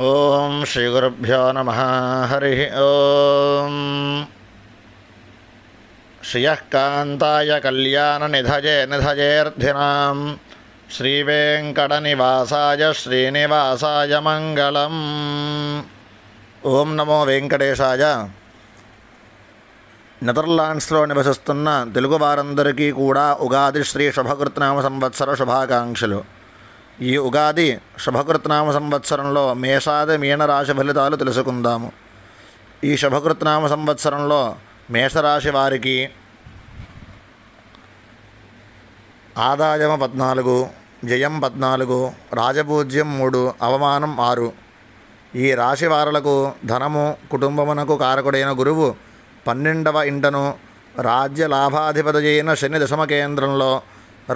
ఓం శ్రీ గురుభ్యో నమ హరి ఓం శ్రియకాంతాయ కళ్యాణ నిధజే శ్రీవేంకట నివాసాయ శ్రీనివాసాయ మంగళం ఓం నమో వెంకటేశాయ నెదర్లాండ్స్లో నివసిస్తున్న తెలుగు వారందరికీ కూడా ఉగాది శ్రీ శుభకృతనామ సంవత్సర శుభాకాంక్షలు ఈ ఉగాది శుభకృత్నామ సంవత్సరంలో మేషాది మీనరాశి ఫలితాలు తెలుసుకుందాము ఈ శుభకృత్నామ సంవత్సరంలో మేషరాశి వారికి ఆదాయం పద్నాలుగు జయం పద్నాలుగు రాజపూజ్యం మూడు అవమానం ఆరు ఈ రాశి వారులకు ధనము కుటుంబమునకు కారకుడైన గురువు పన్నెండవ ఇంటను రాజ్య లాభాధిపతి అయిన శని దశమ కేంద్రంలో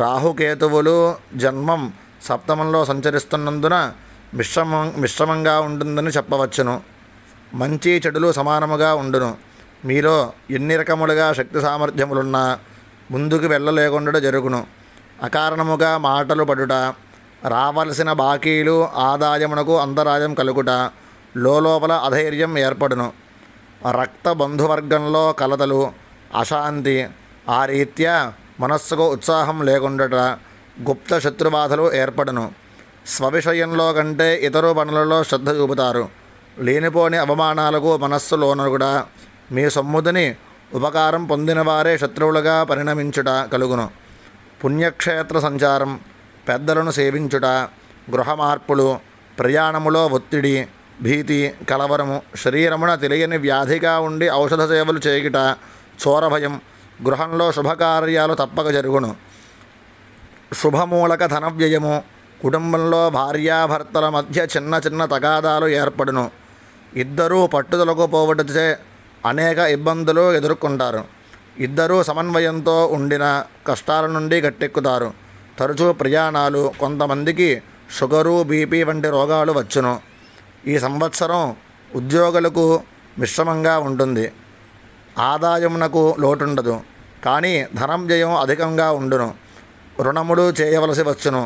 రాహుకేతువులు జన్మం సప్తమంలో సంచరిస్తున్నందున మిశ్రమ మిశ్రమంగా ఉంటుందని చెప్పవచ్చును మంచి చెడులు సమానముగా ఉండును మీలో ఎన్ని రకములుగా శక్తి సామర్థ్యములున్నా ముందుకు వెళ్ళలేకుండా జరుగును అకారణముగా మాటలు పడుట రావలసిన బాకీలు ఆదాయమునకు అంతరాయం కలుగుట లోపల అధైర్యం ఏర్పడును రక్త బంధువర్గంలో కలతలు అశాంతి ఆ రీత్యా మనస్సుకు ఉత్సాహం లేకుండా గుప్త శత్రుబాధలు ఏర్పడను స్వవిషయంలో కంటే ఇతరు పనులలో శ్రద్ధ చూపుతారు లేనిపోని అవమానాలకు మనస్సులోనూ మీ సొమ్ముదిని ఉపకారం పొందినవారే శత్రువులుగా పరిణమించుట కలుగును పుణ్యక్షేత్ర సంచారం పెద్దలను సేవించుట గృహ మార్పులు ప్రయాణములో ఒత్తిడి భీతి కలవరము శరీరమున తెలియని వ్యాధిగా ఉండి ఔషధ సేవలు చేయుట చోరభయం గృహంలో శుభకార్యాలు తప్పక జరుగును శుభమూలక ధనవ్యయము కుటుంబంలో భార్యాభర్తల మధ్య చిన్న చిన్న తగాదాలు ఏర్పడును ఇద్దరూ పట్టుదలకు పోవటచే అనేక ఇబ్బందులు ఎదుర్కొంటారు ఇద్దరూ సమన్వయంతో ఉండిన కష్టాల నుండి గట్టెక్కుతారు తరచూ ప్రయాణాలు కొంతమందికి షుగరు బీపీ వంటి రోగాలు వచ్చును ఈ సంవత్సరం ఉద్యోగులకు మిశ్రమంగా ఉంటుంది ఆదాయమునకు లోటుండదు కానీ ధనం వ్యయం అధికంగా ఉండును రుణములు చేయవలసి వచ్చును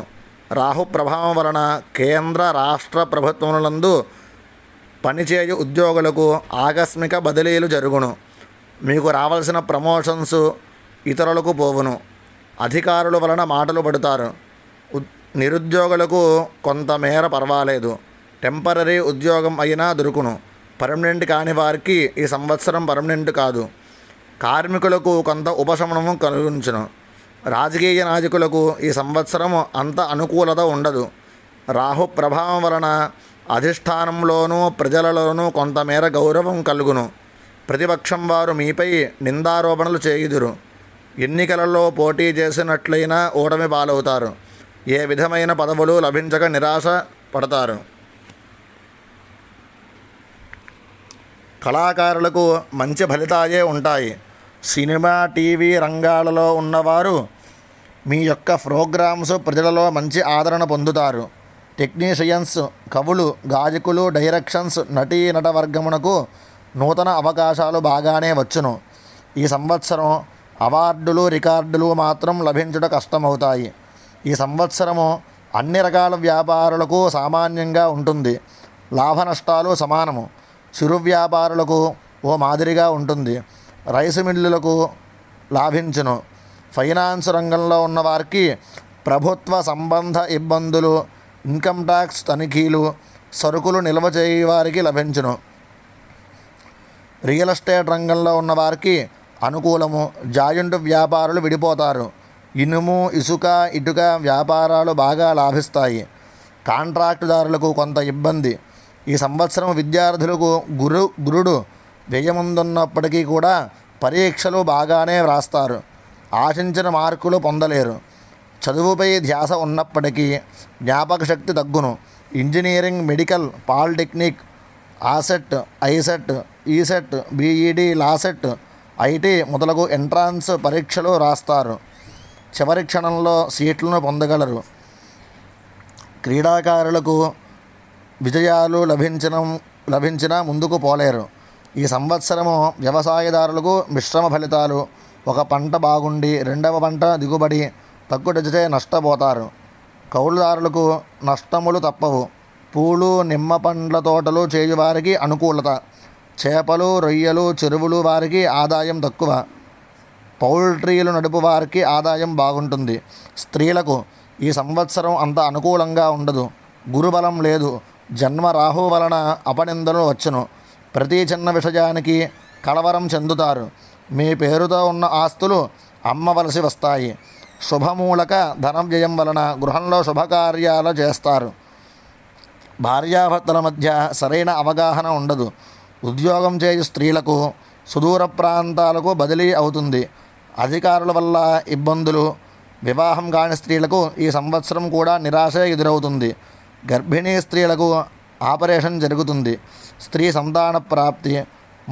రాహు ప్రభావం వలన కేంద్ర రాష్ట్ర ప్రభుత్వములందు పనిచేయు ఉద్యోగులకు ఆకస్మిక బదిలీలు జరుగును మీకు రావాల్సిన ప్రమోషన్స్ ఇతరులకు పోవును అధికారుల వలన మాటలు పడతారు నిరుద్యోగులకు కొంతమేర పర్వాలేదు టెంపరీ ఉద్యోగం అయినా దొరుకును పర్మనెంట్ కాని వారికి ఈ సంవత్సరం పర్మనెంట్ కాదు కార్మికులకు కొంత ఉపశమనము కలిగించును రాజకీయ నాయకులకు ఈ సంవత్సరం అంత అనుకూలత ఉండదు రాహు ప్రభావం వలన అధిష్టానంలోనూ ప్రజలలోనూ కొంతమేర గౌరవం కలుగును ప్రతిపక్షం వారు మీపై నిందారోపణలు చేయుదురు ఎన్నికలలో పోటీ చేసినట్లయినా ఓటమి పాలవుతారు ఏ విధమైన పదవులు లభించక నిరాశ పడతారు కళాకారులకు మంచి ఫలితాయే ఉంటాయి సినిమా టీవీ రంగాలలో ఉన్నవారు మీ యొక్క ప్రోగ్రామ్స్ ప్రజలలో మంచి ఆదరణ పొందుతారు టెక్నీషియన్స్ కవులు గాజకులు డైరెక్షన్స్ నటీ నట వర్గమునకు నూతన అవకాశాలు బాగానే వచ్చును ఈ సంవత్సరం అవార్డులు రికార్డులు మాత్రం లభించుట కష్టమవుతాయి ఈ సంవత్సరము అన్ని రకాల వ్యాపారులకు సామాన్యంగా ఉంటుంది లాభ నష్టాలు సమానము చిరు వ్యాపారులకు ఓ మాదిరిగా ఉంటుంది రైసు మిల్లులకు లాభించును ఫైనాన్స్ రంగంలో ఉన్నవారికి ప్రభుత్వ సంబంధ ఇబ్బందులు ఇన్కమ్ ట్యాక్స్ తనిఖీలు సరుకులు నిల్వ చేయవారికి లభించును రియల్ ఎస్టేట్ రంగంలో ఉన్నవారికి అనుకూలము జాయింట్ వ్యాపారులు విడిపోతారు ఇనుము ఇసుక ఇటుక వ్యాపారాలు బాగా లాభిస్తాయి కాంట్రాక్టుదారులకు కొంత ఇబ్బంది ఈ సంవత్సరం విద్యార్థులకు గురు గురుడు వ్యయముందున్నప్పటికీ కూడా పరీక్షలు బాగానే వ్రాస్తారు ఆశించిన మార్కులు పొందలేరు చదువుపై ధ్యాస ఉన్నప్పటికీ జ్ఞాపక శక్తి తగ్గును ఇంజనీరింగ్ మెడికల్ పాలిటెక్నిక్ ఆసెట్ ICET ECET BEd LAWCET IT మొదలగు ఎంట్రాన్స్ పరీక్షలు రాస్తారు చివరి క్షణంలో సీట్లను పొందగలరు క్రీడాకారులకు విజయాలు లభించడం లభించినా ముందుకు పోలేరు ఈ సంవత్సరము వ్యవసాయదారులకు మిశ్రమ ఫలితాలు ఒక పంట బాగుండి రెండవ పంట దిగుబడి తగ్గుటచే నష్టపోతారు కౌలుదారులకు నష్టములు తప్పవు పూలు నిమ్మ పండ్ల తోటలు చేయువారికి అనుకూలత చేపలు రొయ్యలు చెరువులు వారికి ఆదాయం తక్కువ పౌల్ట్రీలు నడుపు వారికి ఆదాయం బాగుంటుంది స్త్రీలకు ఈ సంవత్సరం అంత అనుకూలంగా ఉండదు గురుబలం లేదు జన్మ రాహు వలన అపనిందలు వచ్చును ప్రతి చిన్న విషయానికి కలవరం చెందుతారు మీ పేరుతో ఉన్న ఆస్తులు అమ్మవలసి వస్తాయి శుభమూలక ధనం వ్యయం వలన గృహంలో శుభకార్యాలు చేస్తారు భార్యాభర్తల మధ్య సరైన అవగాహన ఉండదు ఉద్యోగం చేయు స్త్రీలకు సుదూర ప్రాంతాలకు బదిలీ అవుతుంది అధికారుల వల్ల ఇబ్బందులు వివాహం కాని స్త్రీలకు ఈ సంవత్సరం కూడా నిరాశ ఎదురవుతుంది గర్భిణీ స్త్రీలకు ఆపరేషన్ జరుగుతుంది స్త్రీ సంతాన ప్రాప్తి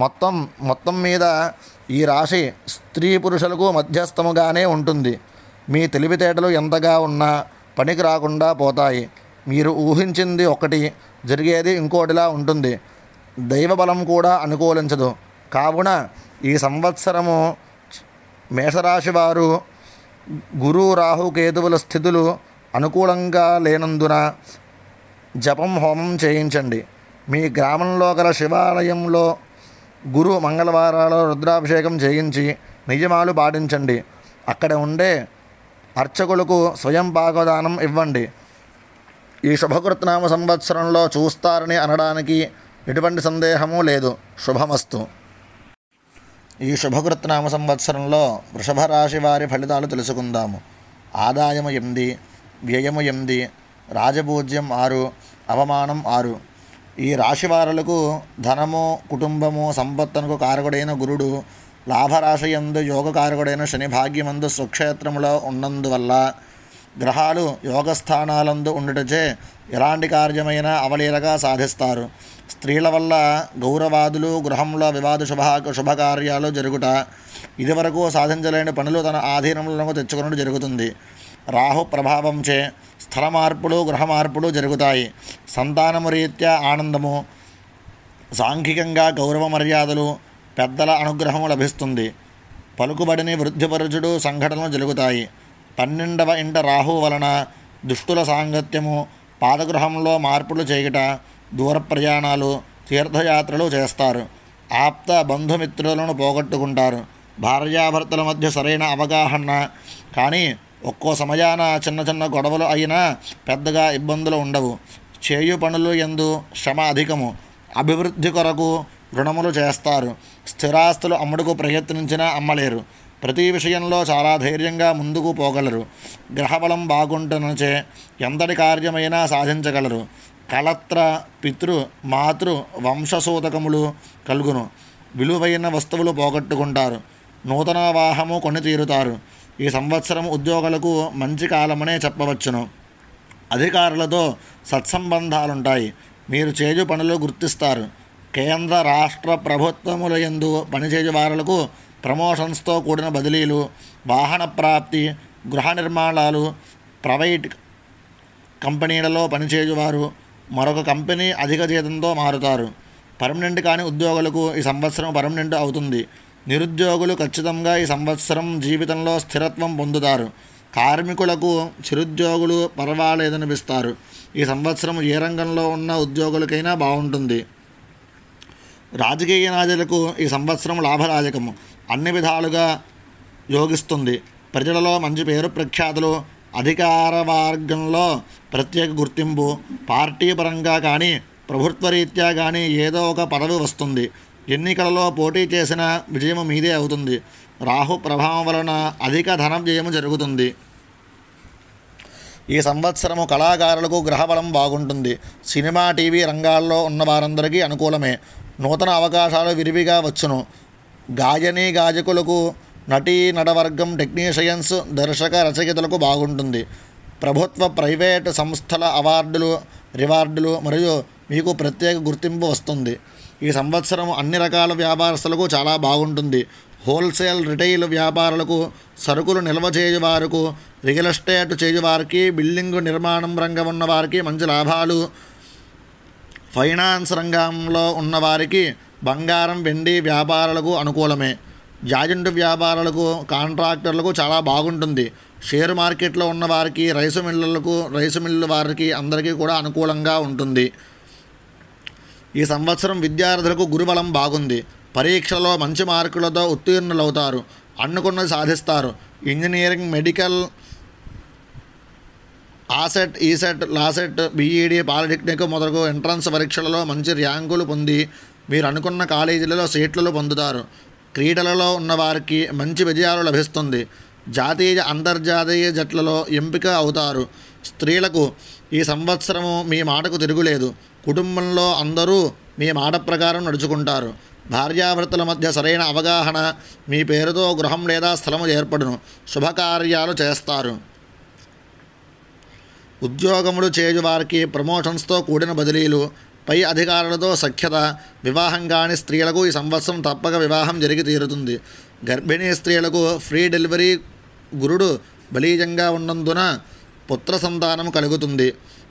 మొత్తం మొత్తం మీద ఈ రాశి స్త్రీ పురుషులకు మధ్యస్థముగానే ఉంటుంది మీ తెలివితేటలు ఎంతగా ఉన్నా పనికి రాకుండా పోతాయి మీరు ఊహించింది ఒకటి జరిగేది ఇంకోటిలా ఉంటుంది దైవబలం కూడా అనుకూలించదు కావున ఈ సంవత్సరము మేషరాశి వారు గురు రాహు స్థితులు అనుకూలంగా లేనందున జపం హోమం చేయించండి మీ గ్రామంలో గల శివాలయంలో గురు మంగళవారాలు రుద్రాభిషేకం చేయించి నియమాలు పాటించండి అక్కడ ఉండే అర్చకులకు స్వయం పాకదానం ఇవ్వండి ఈ శుభకృత్నామ సంవత్సరంలో చూస్తారని అనడానికి ఎటువంటి సందేహము లేదు శుభమస్తు ఈ శుభకృత్నామ సంవత్సరంలో వృషభ రాశి వారి ఫలితాలు తెలుసుకుందాము ఆదాయము ఎంది వ్యయము ఎంది రాజభోజ్యం ఆరు అవమానం ఆరు ఈ రాశివారులకు ధనము కుటుంబము సంపత్తునకు కారకుడైన గురుడు లాభరాశి యోగ యోగకారకుడైన శని భాగ్యమందు స్వక్షేత్రములో ఉన్నందువల్ల గ్రహాలు యోగస్థానాలందు ఉండటచే ఎలాంటి కార్యమైన అవలీలగా సాధిస్తారు స్త్రీల వల్ల గౌరవాదులు గృహంలో వివాద శుభ శుభకార్యాలు జరుగుట ఇదివరకు సాధించలేని పనులు తన ఆధీనంలో తెచ్చుకున్నట్టు జరుగుతుంది రాహు ప్రభావంచే స్థల మార్పులు గృహ మార్పులు జరుగుతాయి సంతానము రీత్యా ఆనందము సాంఘికంగా గౌరవ మర్యాదలు పెద్దల అనుగ్రహము లభిస్తుంది పలుకుబడిని వృద్ధిపరుచుడు సంఘటనలు జరుగుతాయి పన్నెండవ ఇంట రాహు వలన దుష్టుల సాంగత్యము పాదగృహంలో మార్పులు చేయుట దూర ప్రయాణాలు తీర్థయాత్రలు చేస్తారు ఆప్త బంధుమిత్రులను పోగొట్టుకుంటారు భార్యాభర్తల మధ్య సరైన అవగాహన కానీ ఒక్కో సమయాన చిన్న చిన్న గొడవలు అయినా పెద్దగా ఇబ్బందులు ఉండవు చేయు పనులు ఎందు శ్రమ అధికము అభివృద్ధి కొరకు రుణములు చేస్తారు స్థిరాస్తులు అమ్ముడుకు ప్రయత్నించినా అమ్మలేరు ప్రతి విషయంలో చాలా ధైర్యంగా ముందుకు పోగలరు గ్రహబలం బాగుంటునచే ఎంతటి కార్యమైనా సాధించగలరు కలత్ర పితృ మాతృ వంశసూతకములు కలుగును విలువైన వస్తువులు పోగొట్టుకుంటారు నూతన వాహము కొని తీరుతారు ఈ సంవత్సరం ఉద్యోగులకు మంచి కాలమనే చెప్పవచ్చును అధికారులతో సత్సంబంధాలుంటాయి మీరు చేజు పనులు గుర్తిస్తారు కేంద్ర రాష్ట్ర ప్రభుత్వముల ఎందు పనిచేయు వారులకు ప్రమోషన్స్తో కూడిన బదిలీలు వాహన ప్రాప్తి గృహ నిర్మాణాలు ప్రైవేట్ కంపెనీలలో పనిచేయువారు మరొక కంపెనీ అధిక జీతంతో మారుతారు పర్మనెంట్ కాని ఉద్యోగులకు ఈ సంవత్సరం పర్మనెంట్ అవుతుంది నిరుద్యోగులు ఖచ్చితంగా ఈ సంవత్సరం జీవితంలో స్థిరత్వం పొందుతారు కార్మికులకు చిరుద్యోగులు పర్వాలేదనిపిస్తారు ఈ సంవత్సరం ఏ రంగంలో ఉన్న ఉద్యోగులకైనా బాగుంటుంది రాజకీయ నాయకులకు ఈ సంవత్సరం లాభదాయకము అన్ని విధాలుగా యోగిస్తుంది ప్రజలలో మంచి పేరు ప్రఖ్యాతులు అధికార మార్గంలో ప్రత్యేక గుర్తింపు పార్టీ పరంగా కానీ ప్రభుత్వ రీత్యా కానీ ఏదో ఒక పదవి వస్తుంది ఎన్నికలలో పోటీ చేసిన విజయం మీదే అవుతుంది రాహు ప్రభావం వలన అధిక ధనం విజయం జరుగుతుంది ఈ సంవత్సరము కళాకారులకు గ్రహబలం బాగుంటుంది సినిమా టీవీ రంగాల్లో ఉన్న వారందరికీ అనుకూలమే నూతన అవకాశాలు విరివిగా వచ్చును గాయని గాయకులకు నటీ నడవర్గం టెక్నీషియన్స్ దర్శక రచయితలకు బాగుంటుంది ప్రభుత్వ ప్రైవేట్ సంస్థల అవార్డులు రివార్డులు మరియు మీకు ప్రత్యేక గుర్తింపు వస్తుంది ఈ సంవత్సరం అన్ని రకాల వ్యాపారస్తులకు చాలా బాగుంటుంది హోల్సేల్ రిటైల్ వ్యాపారులకు సరుకులు నిల్వ చేయువారుకు రియల్ ఎస్టేట్ చేయువారికి బిల్డింగ్ నిర్మాణం రంగం ఉన్నవారికి మంచి లాభాలు ఫైనాన్స్ రంగంలో ఉన్నవారికి బంగారం వెండి వ్యాపారాలకు అనుకూలమే జాజెంట్ వ్యాపారాలకు కాంట్రాక్టర్లకు చాలా బాగుంటుంది షేర్ మార్కెట్లో ఉన్నవారికి రైసు మిల్లులకు రైసు మిల్లు వారికి అందరికీ కూడా అనుకూలంగా ఉంటుంది ఈ సంవత్సరం విద్యార్థులకు గురుబలం బాగుంది పరీక్షలో మంచి మార్కులతో ఉత్తీర్ణులవుతారు అనుకున్నది సాధిస్తారు ఇంజనీరింగ్ మెడికల్ ఆసెట్ ఈసెట్ లాసెట్ బీఈడీ పాలిటెక్నిక్ మొదలగు ఎంట్రన్స్ పరీక్షలలో మంచి ర్యాంకులు పొంది మీరు అనుకున్న కాలేజీలలో సీట్లు పొందుతారు క్రీడలలో ఉన్నవారికి మంచి విజయాలు లభిస్తుంది జాతీయ అంతర్జాతీయ జట్లలో ఎంపిక అవుతారు స్త్రీలకు ఈ సంవత్సరము మీ మాటకు తిరుగులేదు కుటుంబంలో అందరూ మీ మాట ప్రకారం నడుచుకుంటారు భార్యాభర్తల మధ్య సరైన అవగాహన మీ పేరుతో గృహం లేదా స్థలము ఏర్పడును శుభకార్యాలు చేస్తారు ఉద్యోగములు చేయువారికి ప్రమోషన్స్తో కూడిన బదిలీలు పై అధికారులతో సఖ్యత వివాహం కాని స్త్రీలకు ఈ సంవత్సరం తప్పక వివాహం జరిగి తీరుతుంది గర్భిణీ స్త్రీలకు ఫ్రీ డెలివరీ గురుడు బలీజంగా ఉన్నందున పుత్ర సంతానం కలుగుతుంది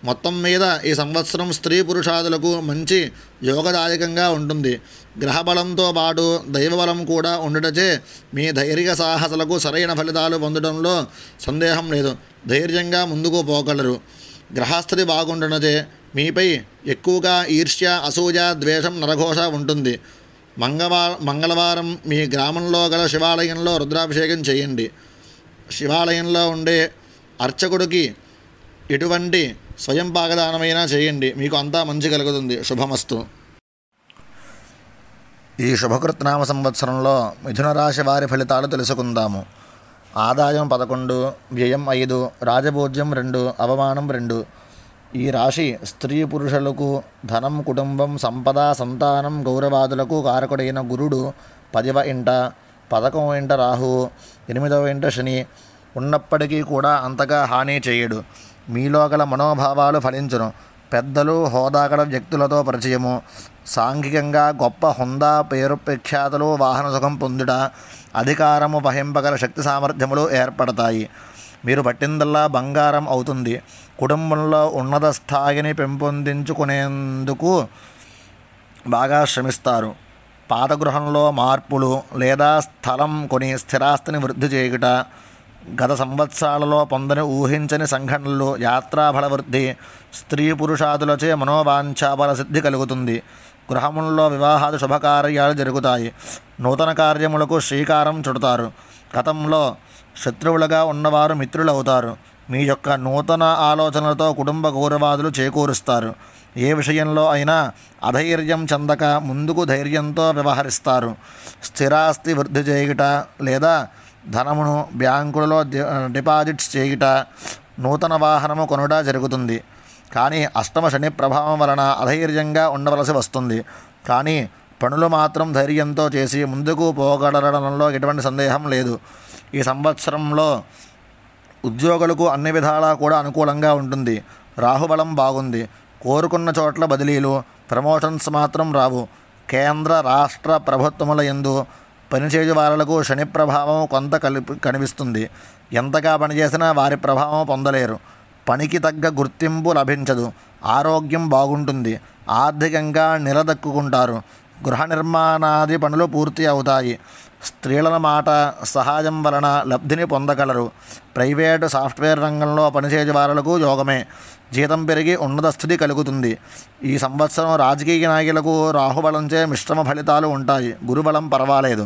మొత్తం మీద ఈ సంవత్సరం స్త్రీ పురుషాదులకు మంచి యోగదాయకంగా ఉంటుంది గ్రహబలంతో పాటు దైవబలం కూడా ఉండటచే మీ ధైర్య సాహసలకు సరైన ఫలితాలు పొందడంలో సందేహం లేదు ధైర్యంగా ముందుకు పోగలరు గ్రహస్థితి బాగుండటచే మీపై ఎక్కువగా ఈర్ష్య అసూయ ద్వేషం నరఘోష ఉంటుంది మంగళవారం మంగళవారం మీ గ్రామంలో గల శివాలయంలో రుద్రాభిషేకం చేయండి శివాలయంలో ఉండే అర్చకుడికి ఎటువంటి స్వయం పాకదానమైనా చేయండి మీకు అంతా మంచి కలుగుతుంది శుభమస్తు ఈ శుభకృత్నామ సంవత్సరంలో మిథున రాశి వారి ఫలితాలు తెలుసుకుందాము ఆదాయం పదకొండు వ్యయం ఐదు రాజభోజ్యం రెండు అవమానం రెండు ఈ రాశి స్త్రీ పురుషులకు ధనం కుటుంబం సంపద సంతానం గౌరవాదులకు కారకుడైన గురుడు పదివ ఇంట పథకం ఇంట రాహు ఎనిమిదవ ఇంట శని ఉన్నప్పటికీ కూడా అంతగా హాని చేయడు మీలో గల మనోభావాలు ఫలించను పెద్దలు హోదా గల వ్యక్తులతో పరిచయము సాంఘికంగా గొప్ప హుందా పేరు ప్రఖ్యాతలు వాహన సుఖం పొందుట అధికారము వహింపగల శక్తి సామర్థ్యములు ఏర్పడతాయి మీరు పట్టిందల్లా బంగారం అవుతుంది కుటుంబంలో ఉన్నత స్థాయిని పెంపొందించుకునేందుకు బాగా శ్రమిస్తారు పాత గృహంలో మార్పులు లేదా స్థలం కొని స్థిరాస్తిని వృద్ధి చేయుట గత సంవత్సరాలలో పొందని ఊహించని సంఘటనలు యాత్రాఫలవృద్ధి స్త్రీ పురుషాదులచే మనోవాంఛాపర సిద్ధి కలుగుతుంది గృహముల్లో వివాహాది శుభకార్యాలు జరుగుతాయి నూతన కార్యములకు శ్రీకారం చుడతారు గతంలో శత్రువులుగా ఉన్నవారు మిత్రులవుతారు మీ యొక్క నూతన ఆలోచనలతో కుటుంబ గౌరవాదులు చేకూరుస్తారు ఏ విషయంలో అయినా అధైర్యం చెందక ముందుకు ధైర్యంతో వ్యవహరిస్తారు స్థిరాస్తి వృద్ధి చేయుట లేదా ధనమును బ్యాంకులలో డిపాజిట్స్ చేయుట నూతన వాహనము కొనుట జరుగుతుంది కానీ అష్టమ శని ప్రభావం వలన అధైర్యంగా ఉండవలసి వస్తుంది కానీ పనులు మాత్రం ధైర్యంతో చేసి ముందుకు పోగడడంలో ఎటువంటి సందేహం లేదు ఈ సంవత్సరంలో ఉద్యోగులకు అన్ని విధాలా కూడా అనుకూలంగా ఉంటుంది రాహుబలం బాగుంది కోరుకున్న చోట్ల బదిలీలు ప్రమోషన్స్ మాత్రం రావు కేంద్ర రాష్ట్ర ప్రభుత్వముల ఎందు పనిచేయు వారలకు శని ప్రభావం కొంత కలిపి కనిపిస్తుంది ఎంతగా పనిచేసినా వారి ప్రభావం పొందలేరు పనికి తగ్గ గుర్తింపు లభించదు ఆరోగ్యం బాగుంటుంది ఆర్థికంగా నిలదక్కుకుంటారు గృహ నిర్మాణాది పనులు పూర్తి అవుతాయి స్త్రీల మాట సహాయం వలన లబ్ధిని పొందగలరు ప్రైవేటు సాఫ్ట్వేర్ రంగంలో పనిచేసే వారులకు యోగమే జీతం పెరిగి ఉన్నత స్థితి కలుగుతుంది ఈ సంవత్సరం రాజకీయ నాయకులకు రాహుబలంచే మిశ్రమ ఫలితాలు ఉంటాయి గురుబలం పర్వాలేదు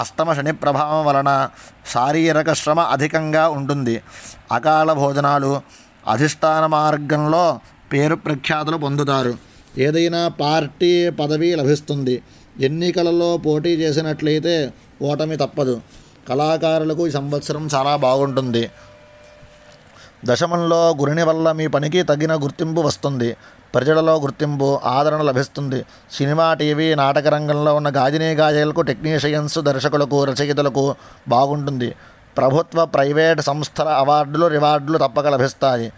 అష్టమ శని ప్రభావం వలన శారీరక శ్రమ అధికంగా ఉంటుంది అకాల భోజనాలు అధిష్టాన మార్గంలో పేరు ప్రఖ్యాతులు పొందుతారు ఏదైనా పార్టీ పదవి లభిస్తుంది ఎన్నికలలో పోటీ చేసినట్లయితే ఓటమి తప్పదు కళాకారులకు ఈ సంవత్సరం చాలా బాగుంటుంది దశమంలో గురిని వల్ల మీ పనికి తగిన గుర్తింపు వస్తుంది ప్రజలలో గుర్తింపు ఆదరణ లభిస్తుంది సినిమా టీవీ నాటక రంగంలో ఉన్న గాజినీ గాజలకు టెక్నీషియన్స్ దర్శకులకు రచయితలకు బాగుంటుంది ప్రభుత్వ ప్రైవేట్ సంస్థల అవార్డులు రివార్డులు తప్పక లభిస్తాయి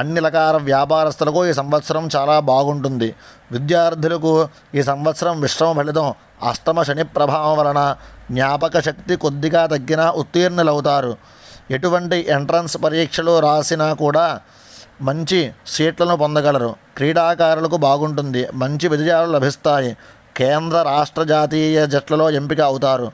అన్ని రకాల వ్యాపారస్తులకు ఈ సంవత్సరం చాలా బాగుంటుంది విద్యార్థులకు ఈ సంవత్సరం విశ్రమ ఫలితం అష్టమ శని ప్రభావం వలన జ్ఞాపక శక్తి కొద్దిగా తగ్గినా ఉత్తీర్ణులవుతారు ఎటువంటి ఎంట్రన్స్ పరీక్షలు రాసినా కూడా మంచి సీట్లను పొందగలరు క్రీడాకారులకు బాగుంటుంది మంచి విజయాలు లభిస్తాయి కేంద్ర రాష్ట్ర జాతీయ జట్లలో ఎంపిక అవుతారు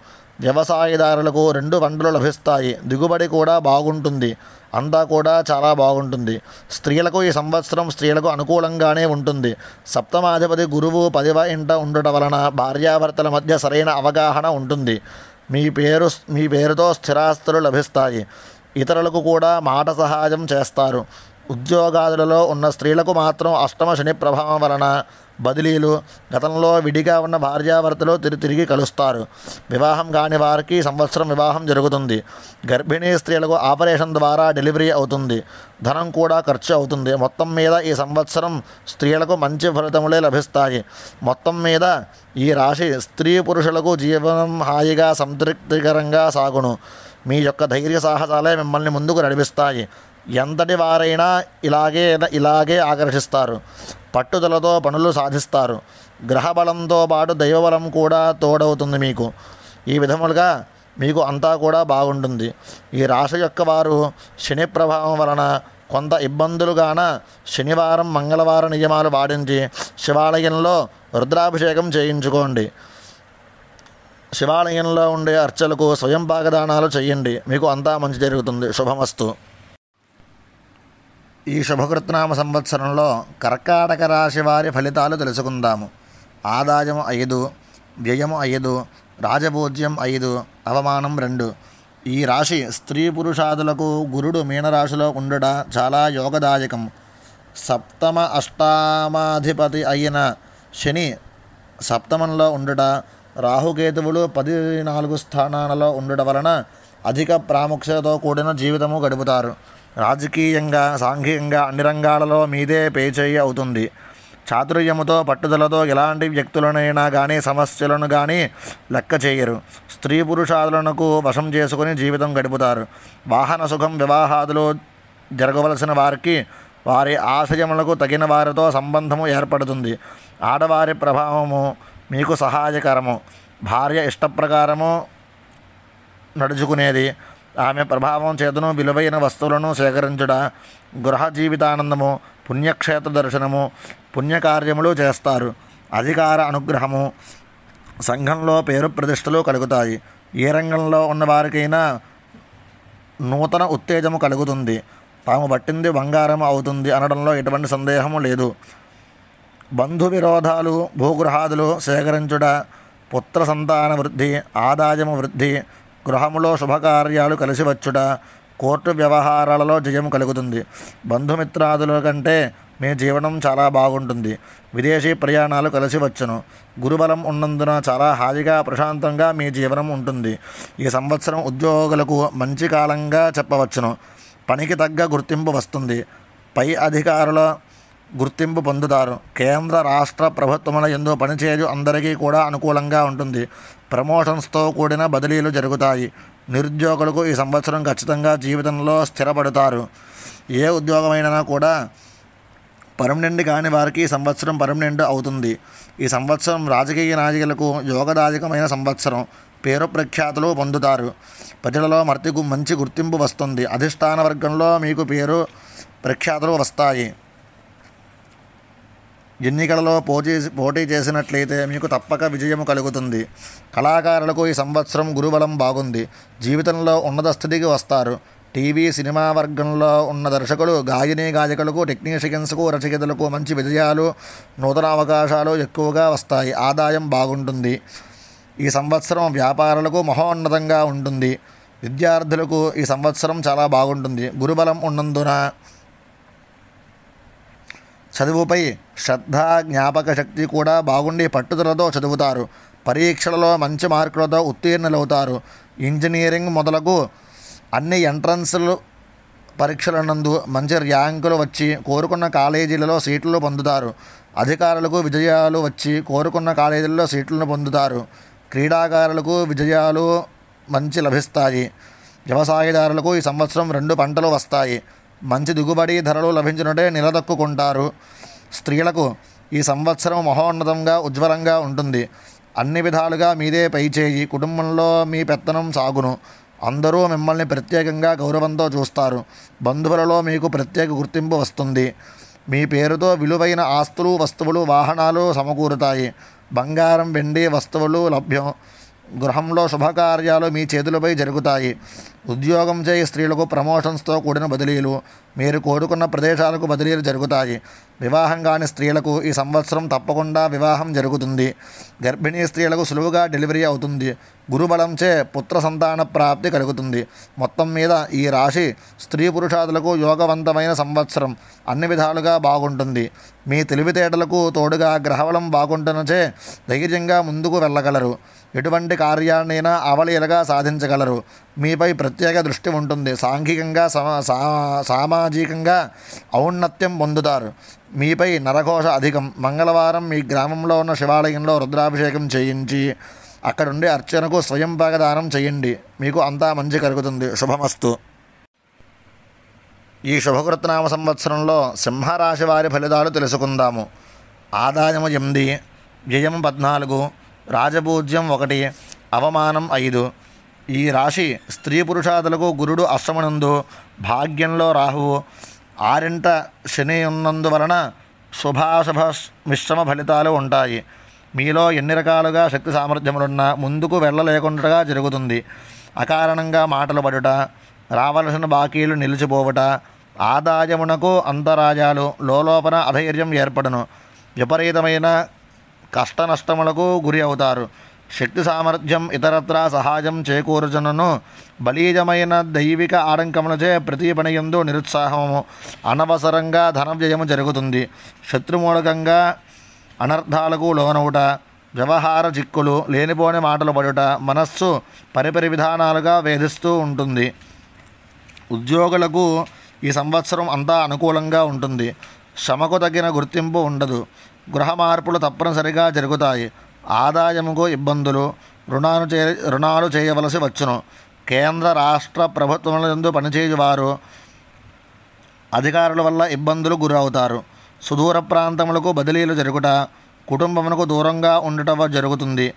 వ్యవసాయదారులకు రెండు పంటలు లభిస్తాయి దిగుబడి కూడా బాగుంటుంది అంతా కూడా చాలా బాగుంటుంది స్త్రీలకు ఈ సంవత్సరం స్త్రీలకు అనుకూలంగానే ఉంటుంది సప్తమాధిపతి గురువు పదివ ఇంట ఉండటం వలన భార్యాభర్తల మధ్య సరైన అవగాహన ఉంటుంది మీ పేరు మీ పేరుతో స్థిరాస్తులు లభిస్తాయి ఇతరులకు కూడా మాట సహాయం చేస్తారు ఉద్యోగాదులలో ఉన్న స్త్రీలకు మాత్రం అష్టమ శని ప్రభావం వలన బదిలీలు గతంలో విడిగా ఉన్న భార్యాభర్తలు తిరి తిరిగి కలుస్తారు వివాహం కాని వారికి సంవత్సరం వివాహం జరుగుతుంది గర్భిణీ స్త్రీలకు ఆపరేషన్ ద్వారా డెలివరీ అవుతుంది ధనం కూడా ఖర్చు అవుతుంది మొత్తం మీద ఈ సంవత్సరం స్త్రీలకు మంచి ఫలితములే లభిస్తాయి మొత్తం మీద ఈ రాశి స్త్రీ పురుషులకు జీవనం హాయిగా సంతృప్తికరంగా సాగును మీ యొక్క ధైర్య సాహసాలే మిమ్మల్ని ముందుకు నడిపిస్తాయి ఎంతటి వారైనా ఇలాగే ఇలాగే ఆకర్షిస్తారు పట్టుదలతో పనులు సాధిస్తారు గ్రహబలంతో పాటు దైవబలం కూడా తోడవుతుంది మీకు ఈ విధములుగా మీకు అంతా కూడా బాగుంటుంది ఈ రాశి యొక్క వారు శని ప్రభావం వలన కొంత ఇబ్బందులుగాన శనివారం మంగళవారం నియమాలు పాటించి శివాలయంలో రుద్రాభిషేకం చేయించుకోండి శివాలయంలో ఉండే అర్చలకు స్వయం పాగదానాలు చేయండి మీకు అంతా మంచి జరుగుతుంది శుభమస్తు ఈ శుభకృత్నామ సంవత్సరంలో కర్కాటక రాశి వారి ఫలితాలు తెలుసుకుందాము ఆదాయం ఐదు వ్యయం ఐదు రాజభోజ్యం ఐదు అవమానం రెండు ఈ రాశి స్త్రీ పురుషాదులకు గురుడు మీనరాశిలో ఉండుట చాలా యోగదాయకం సప్తమ అష్టామాధిపతి అయిన శని సప్తమంలో ఉండుట రాహుకేతువులు పది నాలుగు స్థానాలలో ఉండట వలన అధిక ప్రాముఖ్యతతో కూడిన జీవితము గడుపుతారు రాజకీయంగా సాంఘికంగా అన్ని రంగాలలో మీదే పేచేయి అవుతుంది చాతుర్యముతో పట్టుదలతో ఎలాంటి వ్యక్తులనైనా కానీ సమస్యలను కానీ లెక్క చేయరు స్త్రీ పురుషాదులకు వశం చేసుకుని జీవితం గడుపుతారు వాహన సుఖం వివాహాదులు జరగవలసిన వారికి వారి ఆశయములకు తగిన వారితో సంబంధము ఏర్పడుతుంది ఆడవారి ప్రభావము మీకు సహాయకరము భార్య ఇష్టప్రకారము నడుచుకునేది ఆమె ప్రభావం చేతను విలువైన వస్తువులను సేకరించడ గృహ జీవితానందము పుణ్యక్షేత్ర దర్శనము పుణ్యకార్యములు చేస్తారు అధికార అనుగ్రహము సంఘంలో పేరు ప్రతిష్టలు కలుగుతాయి ఏ రంగంలో ఉన్నవారికైనా నూతన ఉత్తేజము కలుగుతుంది తాము పట్టింది బంగారం అవుతుంది అనడంలో ఎటువంటి సందేహము లేదు బంధు విరోధాలు భూగృహాదులు సేకరించుట పుత్ర సంతాన వృద్ధి ఆదాయము వృద్ధి గృహములో శుభకార్యాలు కలిసివచ్చుట కోర్టు వ్యవహారాలలో జయం కలుగుతుంది బంధుమిత్రాదుల కంటే మీ జీవనం చాలా బాగుంటుంది విదేశీ ప్రయాణాలు కలిసి వచ్చును గురుబలం ఉన్నందున చాలా హాయిగా ప్రశాంతంగా మీ జీవనం ఉంటుంది ఈ సంవత్సరం ఉద్యోగులకు మంచి కాలంగా చెప్పవచ్చును పనికి తగ్గ గుర్తింపు వస్తుంది పై అధికారుల గుర్తింపు పొందుతారు కేంద్ర రాష్ట్ర ప్రభుత్వముల ఎందు పనిచేయు అందరికీ కూడా అనుకూలంగా ఉంటుంది ప్రమోషన్స్తో కూడిన బదిలీలు జరుగుతాయి నిరుద్యోగులకు ఈ సంవత్సరం ఖచ్చితంగా జీవితంలో స్థిరపడతారు ఏ ఉద్యోగమైనా కూడా పర్మనెంట్ కాని వారికి ఈ సంవత్సరం పర్మనెంట్ అవుతుంది ఈ సంవత్సరం రాజకీయ నాయకులకు యోగదాయకమైన సంవత్సరం పేరు ప్రఖ్యాతులు పొందుతారు ప్రజలలో మర్తికు మంచి గుర్తింపు వస్తుంది అధిష్టాన వర్గంలో మీకు పేరు ప్రఖ్యాతులు వస్తాయి ఎన్నికలలో పోటీ పోటీ చేసినట్లయితే మీకు తప్పక విజయం కలుగుతుంది కళాకారులకు ఈ సంవత్సరం గురుబలం బాగుంది జీవితంలో ఉన్నత స్థితికి వస్తారు టీవీ సినిమా వర్గంలో ఉన్న దర్శకులు గాయని గాయకులకు టెక్నీషియన్స్కు రచయితలకు మంచి విజయాలు నూతన అవకాశాలు ఎక్కువగా వస్తాయి ఆదాయం బాగుంటుంది ఈ సంవత్సరం వ్యాపారాలకు మహోన్నతంగా ఉంటుంది విద్యార్థులకు ఈ సంవత్సరం చాలా బాగుంటుంది గురుబలం ఉన్నందున చదువుపై శ్రద్ధ జ్ఞాపక శక్తి కూడా బాగుండి పట్టుదలతో చదువుతారు పరీక్షలలో మంచి మార్కులతో ఉత్తీర్ణులవుతారు ఇంజనీరింగ్ మొదలకు అన్ని ఎంట్రన్స్లు పరీక్షలనందు మంచి ర్యాంకులు వచ్చి కోరుకున్న కాలేజీలలో సీట్లు పొందుతారు అధికారులకు విజయాలు వచ్చి కోరుకున్న కాలేజీలలో సీట్లను పొందుతారు క్రీడాకారులకు విజయాలు మంచి లభిస్తాయి వ్యవసాయదారులకు ఈ సంవత్సరం రెండు పంటలు వస్తాయి మంచి దిగుబడి ధరలు లభించినటే నిలదొక్కుంటారు స్త్రీలకు ఈ సంవత్సరం మహోన్నతంగా ఉజ్వలంగా ఉంటుంది అన్ని విధాలుగా మీదే పైచేయి కుటుంబంలో మీ పెత్తనం సాగును అందరూ మిమ్మల్ని ప్రత్యేకంగా గౌరవంతో చూస్తారు బంధువులలో మీకు ప్రత్యేక గుర్తింపు వస్తుంది మీ పేరుతో విలువైన ఆస్తులు వస్తువులు వాహనాలు సమకూరుతాయి బంగారం వెండి వస్తువులు లభ్యం గృహంలో శుభకార్యాలు మీ చేతులపై జరుగుతాయి ఉద్యోగం చేయి స్త్రీలకు ప్రమోషన్స్తో కూడిన బదిలీలు మీరు కోరుకున్న ప్రదేశాలకు బదిలీలు జరుగుతాయి వివాహం కాని స్త్రీలకు ఈ సంవత్సరం తప్పకుండా వివాహం జరుగుతుంది గర్భిణీ స్త్రీలకు సులువుగా డెలివరీ అవుతుంది గురుబలంచే పుత్ర సంతాన ప్రాప్తి కలుగుతుంది మొత్తం మీద ఈ రాశి స్త్రీ పురుషాదులకు యోగవంతమైన సంవత్సరం అన్ని విధాలుగా బాగుంటుంది మీ తెలివితేటలకు తోడుగా గ్రహబలం బాగుంటున్నచే ధైర్యంగా ముందుకు వెళ్ళగలరు ఎటువంటి కార్యాన్నైనా అవలీలగా సాధించగలరు మీపై ప్రత్యేక దృష్టి ఉంటుంది సాంఘికంగా సామాజికంగా ఔన్నత్యం పొందుతారు మీపై నరఘోష అధికం మంగళవారం మీ గ్రామంలో ఉన్న శివాలయంలో రుద్రాభిషేకం చేయించి అక్కడుండి అర్చనకు స్వయం భాగదానం చేయండి మీకు అంతా మంచి కలుగుతుంది శుభమస్తు ఈ శుభకృతనామ సంవత్సరంలో సింహరాశి వారి ఫలితాలు తెలుసుకుందాము ఆదాయము ఎనిమిది వ్యయం పద్నాలుగు రాజభూజ్యం ఒకటి అవమానం ఐదు ఈ రాశి స్త్రీ పురుషాదులకు గురుడు అష్టమనందు భాగ్యంలో రాహువు ఆరింట శని ఉన్నందువలన శుభాశుభ మిశ్రమ ఫలితాలు ఉంటాయి మీలో ఎన్ని రకాలుగా శక్తి సామర్థ్యములున్నా ముందుకు వెళ్ళలేకుండా జరుగుతుంది అకారణంగా మాటలు పడుట రావలసిన బాకీలు నిలిచిపోవుట ఆదాయమునకు అంతరాజాలు లోలోపన అధైర్యం ఏర్పడను విపరీతమైన కష్ట నష్టములకు గురి అవుతారు శక్తి సామర్థ్యం ఇతరత్రా సహాయం చేకూర్చనను బలీజమైన దైవిక ఆడంకములచే ప్రతి పనియందు నిరుత్సాహము అనవసరంగా ధన వ్యయము జరుగుతుంది శత్రుమూలకంగా అనర్థాలకు లోనవుట వ్యవహార చిక్కులు లేనిపోని మాటలు పడుట మనస్సు పరిపరి విధానాలుగా వేధిస్తూ ఉంటుంది ఉద్యోగులకు ఈ సంవత్సరం అంతా అనుకూలంగా ఉంటుంది శ్రమకు తగిన గుర్తింపు ఉండదు గృహ మార్పులు తప్పనిసరిగా జరుగుతాయి ఆదాయముకు ఇబ్బందులు రుణాలు చే రుణాలు చేయవలసి వచ్చును కేంద్ర రాష్ట్ర ప్రభుత్వముల ఎందు పనిచేయువారు అధికారుల వల్ల ఇబ్బందులు గురవుతారు సుదూర ప్రాంతములకు బదిలీలు జరుగుట కుటుంబమునకు దూరంగా ఉండటం జరుగుతుంది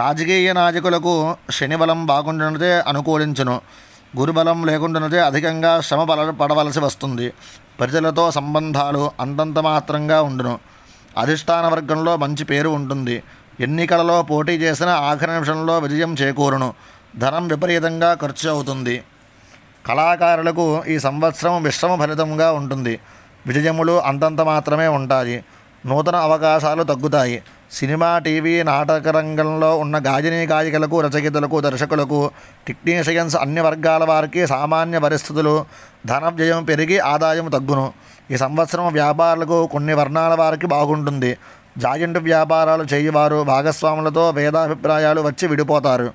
రాజకీయ నాయకులకు శనిబలం బాగుండునదే అనుకూలించును గురుబలం లేకుండానదే అధికంగా శ్రమ పడవలసి వస్తుంది ప్రజలతో సంబంధాలు అంతంత మాత్రంగా ఉండును అధిష్టాన వర్గంలో మంచి పేరు ఉంటుంది ఎన్నికలలో పోటీ చేసిన ఆఖరి నిమిషంలో విజయం చేకూరును ధనం విపరీతంగా ఖర్చు అవుతుంది కళాకారులకు ఈ సంవత్సరం విశ్రమ ఫలితంగా ఉంటుంది విజయములు అంతంత మాత్రమే ఉంటాయి నూతన అవకాశాలు తగ్గుతాయి సినిమా టీవీ నాటక రంగంలో ఉన్న గాజనీ గాయకులకు రచయితలకు దర్శకులకు టెక్నీషియన్స్ అన్ని వర్గాల వారికి సామాన్య పరిస్థితులు ధన వ్యయం పెరిగి ఆదాయం తగ్గును ఈ సంవత్సరం వ్యాపారులకు కొన్ని వర్ణాల వారికి బాగుంటుంది జాయింట్ వ్యాపారాలు చేయువారు భాగస్వాములతో భేదాభిప్రాయాలు వచ్చి విడిపోతారు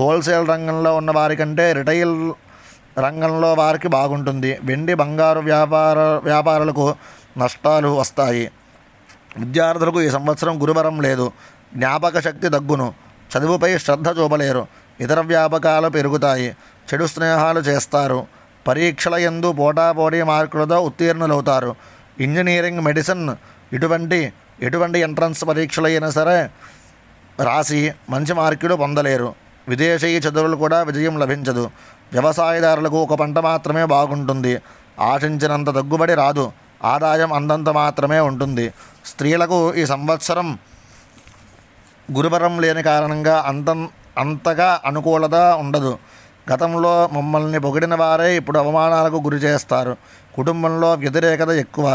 హోల్సేల్ రంగంలో ఉన్న వారికంటే రిటైల్ రంగంలో వారికి బాగుంటుంది వెండి బంగారు వ్యాపార వ్యాపారులకు నష్టాలు వస్తాయి విద్యార్థులకు ఈ సంవత్సరం గురువరం లేదు జ్ఞాపక శక్తి దగ్గును చదువుపై శ్రద్ధ చూపలేరు ఇతర వ్యాపకాలు పెరుగుతాయి చెడు స్నేహాలు చేస్తారు పరీక్షల ఎందు పోటాపోటీ మార్కులతో ఉత్తీర్ణులవుతారు ఇంజనీరింగ్ మెడిసిన్ ఇటువంటి ఎటువంటి ఎంట్రన్స్ పరీక్షలు అయినా సరే రాసి మంచి మార్కులు పొందలేరు విదేశీ చదువులు కూడా విజయం లభించదు వ్యవసాయదారులకు ఒక పంట మాత్రమే బాగుంటుంది ఆశించినంత తగ్గుబడి రాదు ఆదాయం అందంత మాత్రమే ఉంటుంది స్త్రీలకు ఈ సంవత్సరం గురుబరం లేని కారణంగా అంతం అంతగా అనుకూలత ఉండదు గతంలో మమ్మల్ని పొగిడిన వారే ఇప్పుడు అవమానాలకు గురి చేస్తారు కుటుంబంలో వ్యతిరేకత ఎక్కువ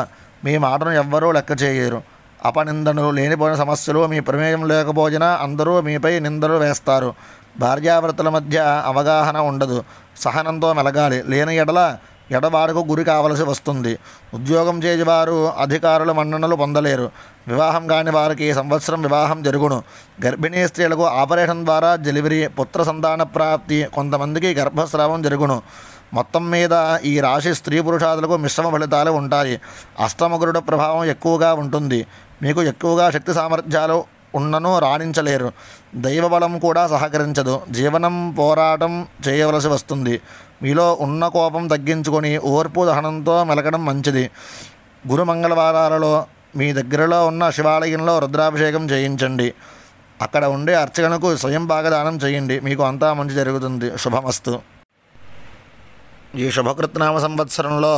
మీ మాటను ఎవ్వరూ లెక్క చేయరు అపనిందనలు లేనిపోయిన సమస్యలు మీ ప్రమేయం లేకపోయినా అందరూ మీపై నిందలు వేస్తారు భార్యాభర్తల మధ్య అవగాహన ఉండదు సహనంతో మెలగాలి లేని ఎడల ఎడవారుకు గురి కావలసి వస్తుంది ఉద్యోగం చేసేవారు అధికారుల మన్ననలు పొందలేరు వివాహం కాని వారికి ఈ సంవత్సరం వివాహం జరుగును గర్భిణీ స్త్రీలకు ఆపరేషన్ ద్వారా డెలివరీ పుత్ర సంతాన ప్రాప్తి కొంతమందికి గర్భస్రావం జరుగును మొత్తం మీద ఈ రాశి స్త్రీ పురుషాదులకు మిశ్రమ ఫలితాలు ఉంటాయి అష్టమగురుడు ప్రభావం ఎక్కువగా ఉంటుంది మీకు ఎక్కువగా శక్తి సామర్థ్యాలు ఉండను రాణించలేరు దైవబలం కూడా సహకరించదు జీవనం పోరాటం చేయవలసి వస్తుంది మీలో ఉన్న కోపం తగ్గించుకొని ఓర్పు దహనంతో మెలకడం మంచిది గురు మంగళవారాలలో మీ దగ్గరలో ఉన్న శివాలయంలో రుద్రాభిషేకం చేయించండి అక్కడ ఉండే అర్చకనకు స్వయం భాగదానం చేయండి మీకు అంతా మంచి జరుగుతుంది శుభమస్తు ఈ శుభకృత్నామ సంవత్సరంలో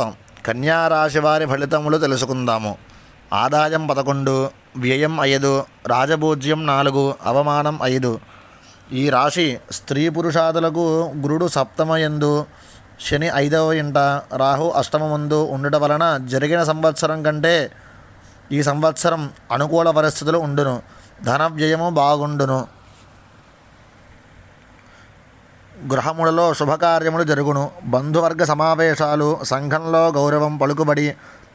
కన్యారాశి వారి ఫలితములు తెలుసుకుందాము ఆదాయం పదకొండు వ్యయం ఐదు రాజభోజ్యం నాలుగు అవమానం ఐదు ఈ రాశి స్త్రీ పురుషాదులకు గురుడు సప్తమ ఎందు శని ఐదవ ఇంట రాహు ముందు ఉండటం వలన జరిగిన సంవత్సరం కంటే ఈ సంవత్సరం అనుకూల పరిస్థితులు ఉండును ధన వ్యయము బాగుండును గృహములలో శుభకార్యములు జరుగును బంధువర్గ సమావేశాలు సంఘంలో గౌరవం పలుకుబడి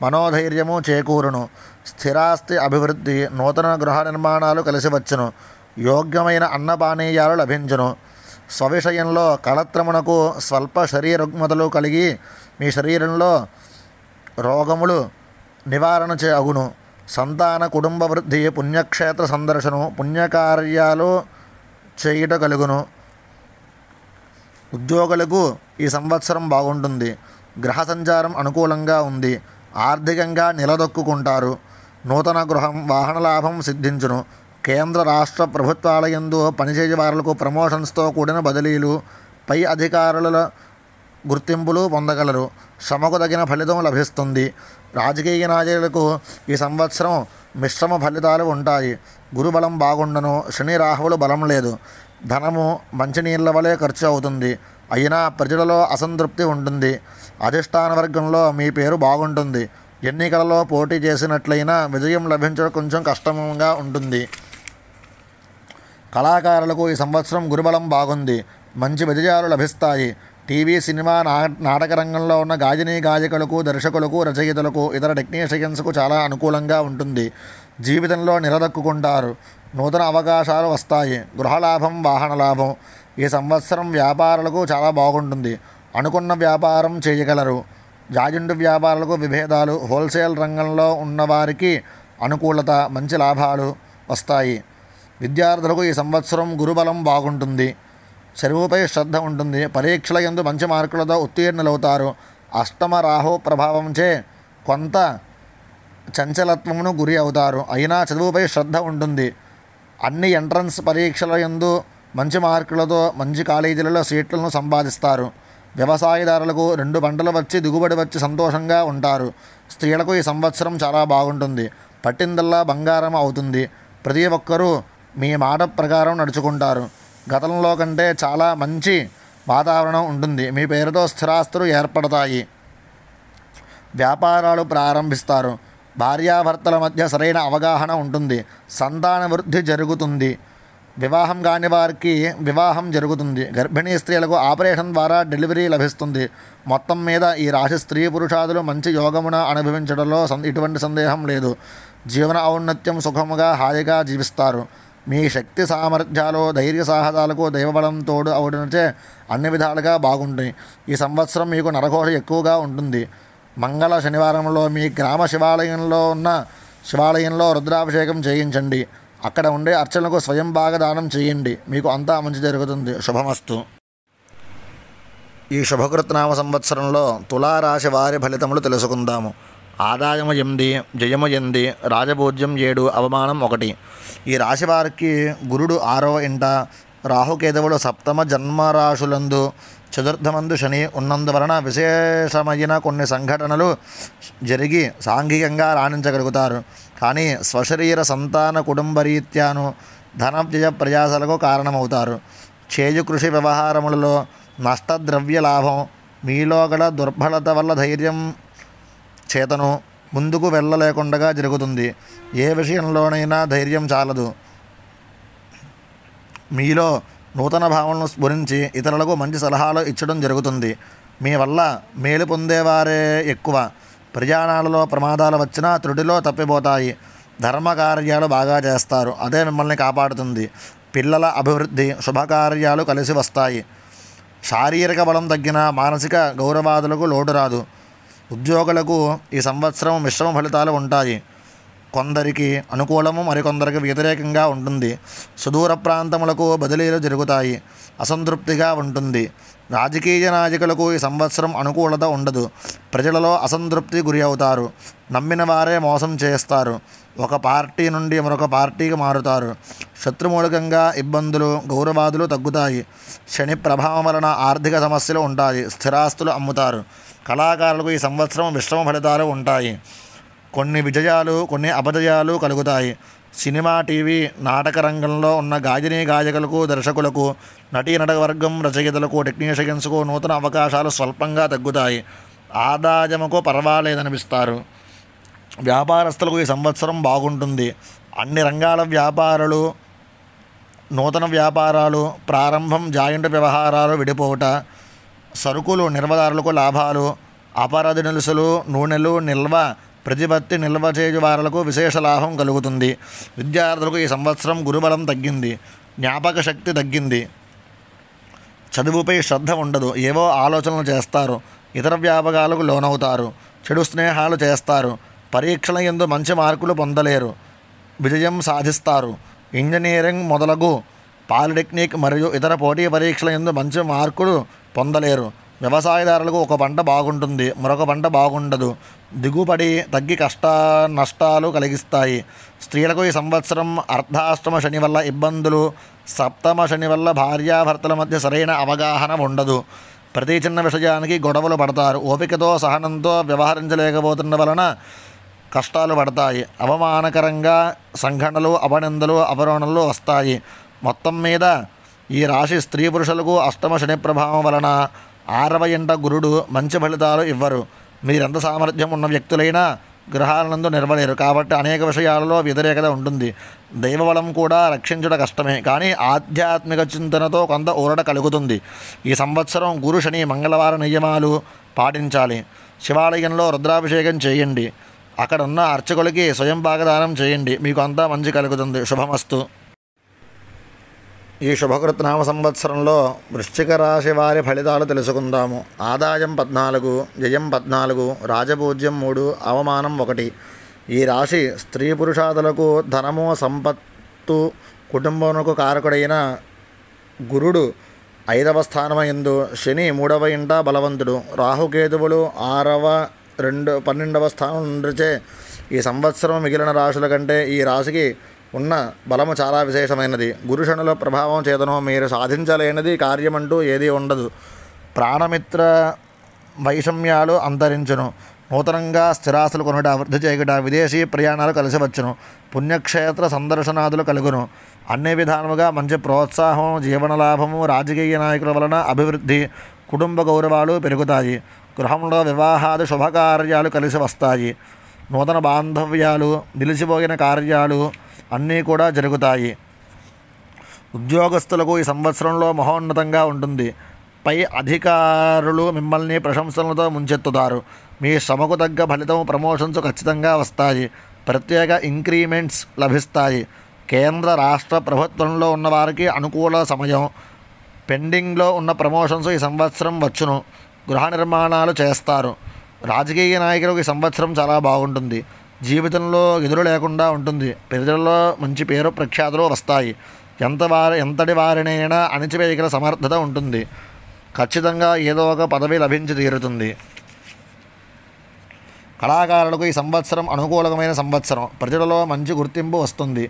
మనోధైర్యము చేకూరును స్థిరాస్తి అభివృద్ధి నూతన గృహ నిర్మాణాలు కలిసివచ్చును యోగ్యమైన యోగ్యమైన అన్నపానీయాలు లభించును స్వవిషయంలో కళత్రమునకు స్వల్ప శరీరగ్మతలు కలిగి మీ శరీరంలో రోగములు నివారణ చే అగును సంతాన కుటుంబ వృద్ధి పుణ్యక్షేత్ర సందర్శనం పుణ్యకార్యాలు చేయుట కలుగును ఉద్యోగులకు ఈ సంవత్సరం బాగుంటుంది గ్రహ సంచారం అనుకూలంగా ఉంది ఆర్థికంగా నిలదొక్కుంటారు నూతన గృహం వాహన లాభం సిద్ధించును కేంద్ర రాష్ట్ర ప్రభుత్వాలయందు పనిచేసే వారులకు ప్రమోషన్స్తో కూడిన బదిలీలు పై అధికారుల గుర్తింపులు పొందగలరు శ్రమకు తగిన ఫలితం లభిస్తుంది రాజకీయ నాయకులకు ఈ సంవత్సరం మిశ్రమ ఫలితాలు ఉంటాయి గురుబలం బాగుండను శని రాహువులు బలం లేదు ధనము మంచినీళ్ల వలె ఖర్చు అవుతుంది అయినా ప్రజలలో అసంతృప్తి ఉంటుంది అధిష్టాన వర్గంలో మీ పేరు బాగుంటుంది ఎన్నికలలో పోటీ చేసినట్లయినా విజయం లభించడం కొంచెం కష్టంగా ఉంటుంది కళాకారులకు ఈ సంవత్సరం గురుబలం బాగుంది మంచి విజయాలు లభిస్తాయి టీవీ సినిమా నాటక రంగంలో ఉన్న గాజిని గాయకులకు దర్శకులకు రచయితలకు ఇతర టెక్నీషియన్స్కు చాలా అనుకూలంగా ఉంటుంది జీవితంలో నిలదొక్కుంటారు నూతన అవకాశాలు వస్తాయి గృహలాభం వాహన లాభం ఈ సంవత్సరం వ్యాపారాలకు చాలా బాగుంటుంది అనుకున్న వ్యాపారం చేయగలరు జాజుండు వ్యాపారాలకు విభేదాలు హోల్సేల్ రంగంలో ఉన్నవారికి అనుకూలత మంచి లాభాలు వస్తాయి విద్యార్థులకు ఈ సంవత్సరం గురుబలం బాగుంటుంది చదువుపై శ్రద్ధ ఉంటుంది పరీక్షల ఎందు మంచి మార్కులతో ఉత్తీర్ణులవుతారు అష్టమ రాహు ప్రభావంచే కొంత చంచలత్వమును గురి అవుతారు అయినా చదువుపై శ్రద్ధ ఉంటుంది అన్ని ఎంట్రన్స్ పరీక్షల ఎందు మంచి మార్కులతో మంచి కాలేజీలలో సీట్లను సంపాదిస్తారు వ్యవసాయదారులకు రెండు పంటలు వచ్చి దిగుబడి వచ్చి సంతోషంగా ఉంటారు స్త్రీలకు ఈ సంవత్సరం చాలా బాగుంటుంది పట్టిందల్లా బంగారం అవుతుంది ప్రతి ఒక్కరూ మీ మాట ప్రకారం నడుచుకుంటారు గతంలో కంటే చాలా మంచి వాతావరణం ఉంటుంది మీ పేరుతో స్థిరాస్తులు ఏర్పడతాయి వ్యాపారాలు ప్రారంభిస్తారు భార్యాభర్తల మధ్య సరైన అవగాహన ఉంటుంది సంతాన వృద్ధి జరుగుతుంది వివాహం కాని వారికి వివాహం జరుగుతుంది గర్భిణీ స్త్రీలకు ఆపరేషన్ ద్వారా డెలివరీ లభిస్తుంది మొత్తం మీద ఈ రాశి స్త్రీ పురుషాదులు మంచి యోగమున అనుభవించడంలో ఇటువంటి సందేహం లేదు జీవన ఔన్నత్యం సుఖముగా హాయిగా జీవిస్తారు మీ శక్తి సామర్థ్యాలు ధైర్య సాహసాలకు దైవబలం తోడు అవడంచే అన్ని విధాలుగా బాగుంటాయి ఈ సంవత్సరం మీకు నరఘోష ఎక్కువగా ఉంటుంది మంగళ శనివారంలో మీ గ్రామ శివాలయంలో ఉన్న శివాలయంలో రుద్రాభిషేకం చేయించండి అక్కడ ఉండే అర్చనలకు స్వయం బాగా దానం చేయండి మీకు అంతా మంచి జరుగుతుంది శుభమస్తు ఈ నామ సంవత్సరంలో తులారాశి వారి ఫలితములు తెలుసుకుందాము ఆదాయము ఎనిమిది జయము ఎనిమిది రాజభోజ్యం ఏడు అవమానం ఒకటి ఈ రాశి వారికి గురుడు ఆరవ ఇంట రాహుకేతువులు సప్తమ జన్మరాశులందు చతుర్థమందు శని ఉన్నందువలన విశేషమైన కొన్ని సంఘటనలు జరిగి సాంఘికంగా రాణించగలుగుతారు కానీ స్వశరీర సంతాన కుటుంబరీత్యాను ధన వ్యయ ప్రయాసలకు కారణమవుతారు చేజు కృషి వ్యవహారములలో నష్టద్రవ్య లాభం మీలో గల దుర్బలత వల్ల ధైర్యం చేతను ముందుకు వెళ్ళలేకుండా జరుగుతుంది ఏ విషయంలోనైనా ధైర్యం చాలదు మీలో నూతన భావనను స్ఫురించి ఇతరులకు మంచి సలహాలు ఇచ్చడం జరుగుతుంది మీ వల్ల మేలు పొందేవారే ఎక్కువ ప్రయాణాలలో ప్రమాదాలు వచ్చినా త్రుడిలో తప్పిపోతాయి ధర్మకార్యాలు బాగా చేస్తారు అదే మిమ్మల్ని కాపాడుతుంది పిల్లల అభివృద్ధి శుభకార్యాలు కలిసి వస్తాయి శారీరక బలం తగ్గిన మానసిక గౌరవాదులకు లోటు రాదు ఉద్యోగులకు ఈ సంవత్సరం మిశ్రమ ఫలితాలు ఉంటాయి కొందరికి అనుకూలము మరికొందరికి వ్యతిరేకంగా ఉంటుంది సుదూర ప్రాంతములకు బదిలీలు జరుగుతాయి అసంతృప్తిగా ఉంటుంది రాజకీయ నాయకులకు ఈ సంవత్సరం అనుకూలత ఉండదు ప్రజలలో అసంతృప్తి గురి అవుతారు నమ్మిన వారే మోసం చేస్తారు ఒక పార్టీ నుండి మరొక పార్టీకి మారుతారు శత్రుమూలకంగా ఇబ్బందులు గౌరవాదులు తగ్గుతాయి శని ప్రభావం వలన ఆర్థిక సమస్యలు ఉంటాయి స్థిరాస్తులు అమ్ముతారు కళాకారులకు ఈ సంవత్సరం మిశ్రమ ఫలితాలు ఉంటాయి కొన్ని విజయాలు కొన్ని అపజయాలు కలుగుతాయి సినిమా టీవీ నాటక రంగంలో ఉన్న గాజినీ గాయకులకు దర్శకులకు నటీ వర్గం రచయితలకు టెక్నీషియన్స్కు నూతన అవకాశాలు స్వల్పంగా తగ్గుతాయి ఆదాయముకు పర్వాలేదనిపిస్తారు వ్యాపారస్తులకు ఈ సంవత్సరం బాగుంటుంది అన్ని రంగాల వ్యాపారాలు నూతన వ్యాపారాలు ప్రారంభం జాయింట్ వ్యవహారాలు విడిపోవట సరుకులు నిర్వదారులకు లాభాలు నిలుసులు నూనెలు నిల్వ ప్రతిపత్తి నిల్వ చేయువారులకు విశేష లాభం కలుగుతుంది విద్యార్థులకు ఈ సంవత్సరం గురుబలం తగ్గింది జ్ఞాపక శక్తి తగ్గింది చదువుపై శ్రద్ధ ఉండదు ఏవో ఆలోచనలు చేస్తారు ఇతర వ్యాపకాలకు లోనవుతారు చెడు స్నేహాలు చేస్తారు పరీక్షల ఎందు మంచి మార్కులు పొందలేరు విజయం సాధిస్తారు ఇంజనీరింగ్ మొదలగు పాలిటెక్నిక్ మరియు ఇతర పోటీ పరీక్షల ఎందు మంచి మార్కులు పొందలేరు వ్యవసాయదారులకు ఒక పంట బాగుంటుంది మరొక పంట బాగుండదు దిగుబడి తగ్గి కష్ట నష్టాలు కలిగిస్తాయి స్త్రీలకు ఈ సంవత్సరం అర్ధాష్టమ శని వల్ల ఇబ్బందులు సప్తమ శని వల్ల భార్యాభర్తల మధ్య సరైన అవగాహన ఉండదు ప్రతి చిన్న విషయానికి గొడవలు పడతారు ఓపికతో సహనంతో వ్యవహరించలేకపోతున్న వలన కష్టాలు పడతాయి అవమానకరంగా సంఘటనలు అవనిందలు అవరోణలు వస్తాయి మొత్తం మీద ఈ రాశి స్త్రీ పురుషులకు అష్టమ శని ప్రభావం వలన ఆరవ ఇంట గురుడు మంచి ఫలితాలు ఇవ్వరు మీరెంత సామర్థ్యం ఉన్న వ్యక్తులైనా గ్రహాలనందు నిలవలేరు కాబట్టి అనేక విషయాలలో వ్యతిరేకత ఉంటుంది దైవబలం కూడా రక్షించడం కష్టమే కానీ ఆధ్యాత్మిక చింతనతో కొంత ఊరట కలుగుతుంది ఈ సంవత్సరం గురు శని మంగళవార నియమాలు పాటించాలి శివాలయంలో రుద్రాభిషేకం చేయండి అక్కడ ఉన్న అర్చకులకి స్వయం భాగదానం చేయండి మీకు అంతా మంచి కలుగుతుంది శుభమస్తు ఈ శుభకృత్నామ సంవత్సరంలో వృశ్చిక రాశి వారి ఫలితాలు తెలుసుకుందాము ఆదాయం పద్నాలుగు జయం పద్నాలుగు రాజపూజ్యం మూడు అవమానం ఒకటి ఈ రాశి స్త్రీ పురుషాదులకు ధనము సంపత్తు కుటుంబమునకు కారకుడైన గురుడు ఐదవ స్థానమైందు శని మూడవ ఇంట బలవంతుడు రాహుకేతువులు ఆరవ రెండు పన్నెండవ స్థానం నుండిచే ఈ సంవత్సరం మిగిలిన రాశుల కంటే ఈ రాశికి ఉన్న బలము చాలా విశేషమైనది గురుషణుల ప్రభావం చేతను మీరు సాధించలేనిది కార్యమంటూ ఏదీ ఉండదు ప్రాణమిత్ర వైషమ్యాలు అంతరించును నూతనంగా స్థిరాస్తులు కొనుట అభివృద్ధి చేయుట విదేశీ ప్రయాణాలు కలిసి పుణ్యక్షేత్ర సందర్శనాదులు కలుగును అన్ని విధాలుగా మంచి ప్రోత్సాహం జీవన లాభము రాజకీయ నాయకుల వలన అభివృద్ధి కుటుంబ గౌరవాలు పెరుగుతాయి గృహంలో వివాహాది శుభకార్యాలు కలిసి వస్తాయి నూతన బాంధవ్యాలు నిలిచిపోయిన కార్యాలు అన్నీ కూడా జరుగుతాయి ఉద్యోగస్తులకు ఈ సంవత్సరంలో మహోన్నతంగా ఉంటుంది పై అధికారులు మిమ్మల్ని ప్రశంసలతో ముంచెత్తుతారు మీ శ్రమకు తగ్గ ఫలితం ప్రమోషన్స్ ఖచ్చితంగా వస్తాయి ప్రత్యేక ఇంక్రిమెంట్స్ లభిస్తాయి కేంద్ర రాష్ట్ర ప్రభుత్వంలో ఉన్నవారికి అనుకూల సమయం పెండింగ్లో ఉన్న ప్రమోషన్స్ ఈ సంవత్సరం వచ్చును గృహ నిర్మాణాలు చేస్తారు రాజకీయ నాయకులకు సంవత్సరం చాలా బాగుంటుంది జీవితంలో ఎదురు లేకుండా ఉంటుంది ప్రజల్లో మంచి పేరు ప్రఖ్యాతులు వస్తాయి ఎంత వారి ఎంతటి వారినైనా అణచివేయగల సమర్థత ఉంటుంది ఖచ్చితంగా ఏదో ఒక పదవి లభించి తీరుతుంది కళాకారులకు ఈ సంవత్సరం అనుకూలమైన సంవత్సరం ప్రజలలో మంచి గుర్తింపు వస్తుంది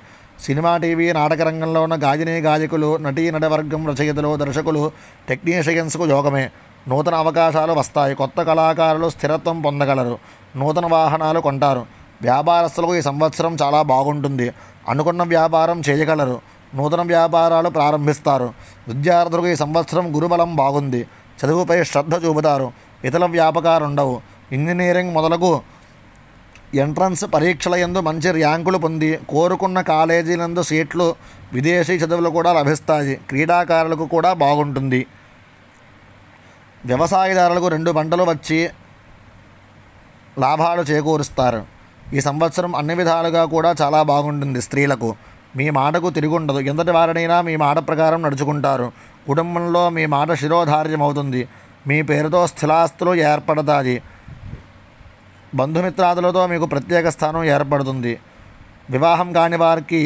సినిమా టీవీ నాటక రంగంలో ఉన్న గాజినీ గాయకులు నటీ నటవర్గం రచయితలు దర్శకులు టెక్నీషియన్స్కు యోగమే నూతన అవకాశాలు వస్తాయి కొత్త కళాకారులు స్థిరత్వం పొందగలరు నూతన వాహనాలు కొంటారు వ్యాపారస్తులకు ఈ సంవత్సరం చాలా బాగుంటుంది అనుకున్న వ్యాపారం చేయగలరు నూతన వ్యాపారాలు ప్రారంభిస్తారు విద్యార్థులకు ఈ సంవత్సరం గురుబలం బాగుంది చదువుపై శ్రద్ధ చూపుతారు ఇతర వ్యాపకాలు ఉండవు ఇంజనీరింగ్ మొదలగు ఎంట్రన్స్ పరీక్షల ఎందు మంచి ర్యాంకులు పొంది కోరుకున్న కాలేజీలందు సీట్లు విదేశీ చదువులు కూడా లభిస్తాయి క్రీడాకారులకు కూడా బాగుంటుంది వ్యవసాయదారులకు రెండు పంటలు వచ్చి లాభాలు చేకూరుస్తారు ఈ సంవత్సరం అన్ని విధాలుగా కూడా చాలా బాగుంటుంది స్త్రీలకు మీ మాటకు తిరుగుండదు ఎంతటి వారినైనా మీ మాట ప్రకారం నడుచుకుంటారు కుటుంబంలో మీ మాట శిరోధార్యమవుతుంది అవుతుంది మీ పేరుతో స్థిలాస్తులు ఏర్పడతాయి బంధుమిత్రాదులతో మీకు ప్రత్యేక స్థానం ఏర్పడుతుంది వివాహం కాని వారికి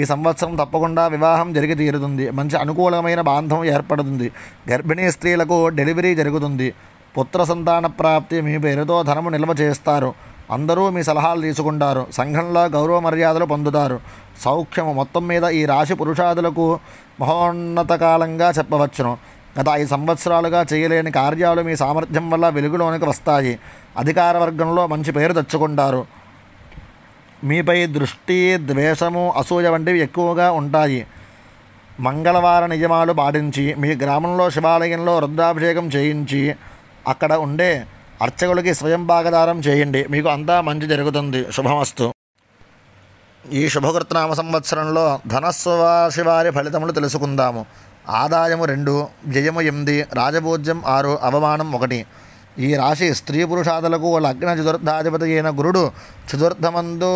ఈ సంవత్సరం తప్పకుండా వివాహం జరిగి తీరుతుంది మంచి అనుకూలమైన బాంధం ఏర్పడుతుంది గర్భిణీ స్త్రీలకు డెలివరీ జరుగుతుంది పుత్ర సంతాన ప్రాప్తి మీ పేరుతో ధనము నిల్వ చేస్తారు అందరూ మీ సలహాలు తీసుకుంటారు సంఘంలో గౌరవ మర్యాదలు పొందుతారు సౌఖ్యము మొత్తం మీద ఈ రాశి పురుషాదులకు మహోన్నత కాలంగా చెప్పవచ్చును గత ఐదు సంవత్సరాలుగా చేయలేని కార్యాలు మీ సామర్థ్యం వల్ల వెలుగులోనికి వస్తాయి అధికార వర్గంలో మంచి పేరు తెచ్చుకుంటారు మీపై దృష్టి ద్వేషము అసూయ వంటివి ఎక్కువగా ఉంటాయి మంగళవార నియమాలు పాటించి మీ గ్రామంలో శివాలయంలో రుద్రాభిషేకం చేయించి అక్కడ ఉండే అర్చకులకి స్వయం భాగదారం చేయండి మీకు అంతా మంచి జరుగుతుంది శుభమస్తు ఈ శుభకృతనామ సంవత్సరంలో ధనస్సు శివారి ఫలితములు తెలుసుకుందాము ఆదాయము రెండు వ్యయము ఎనిమిది రాజభోజ్యం ఆరు అవమానం ఒకటి ఈ రాశి స్త్రీ పురుషాదులకు లగ్న చతుర్థాధిపతి అయిన గురుడు చతుర్థమందు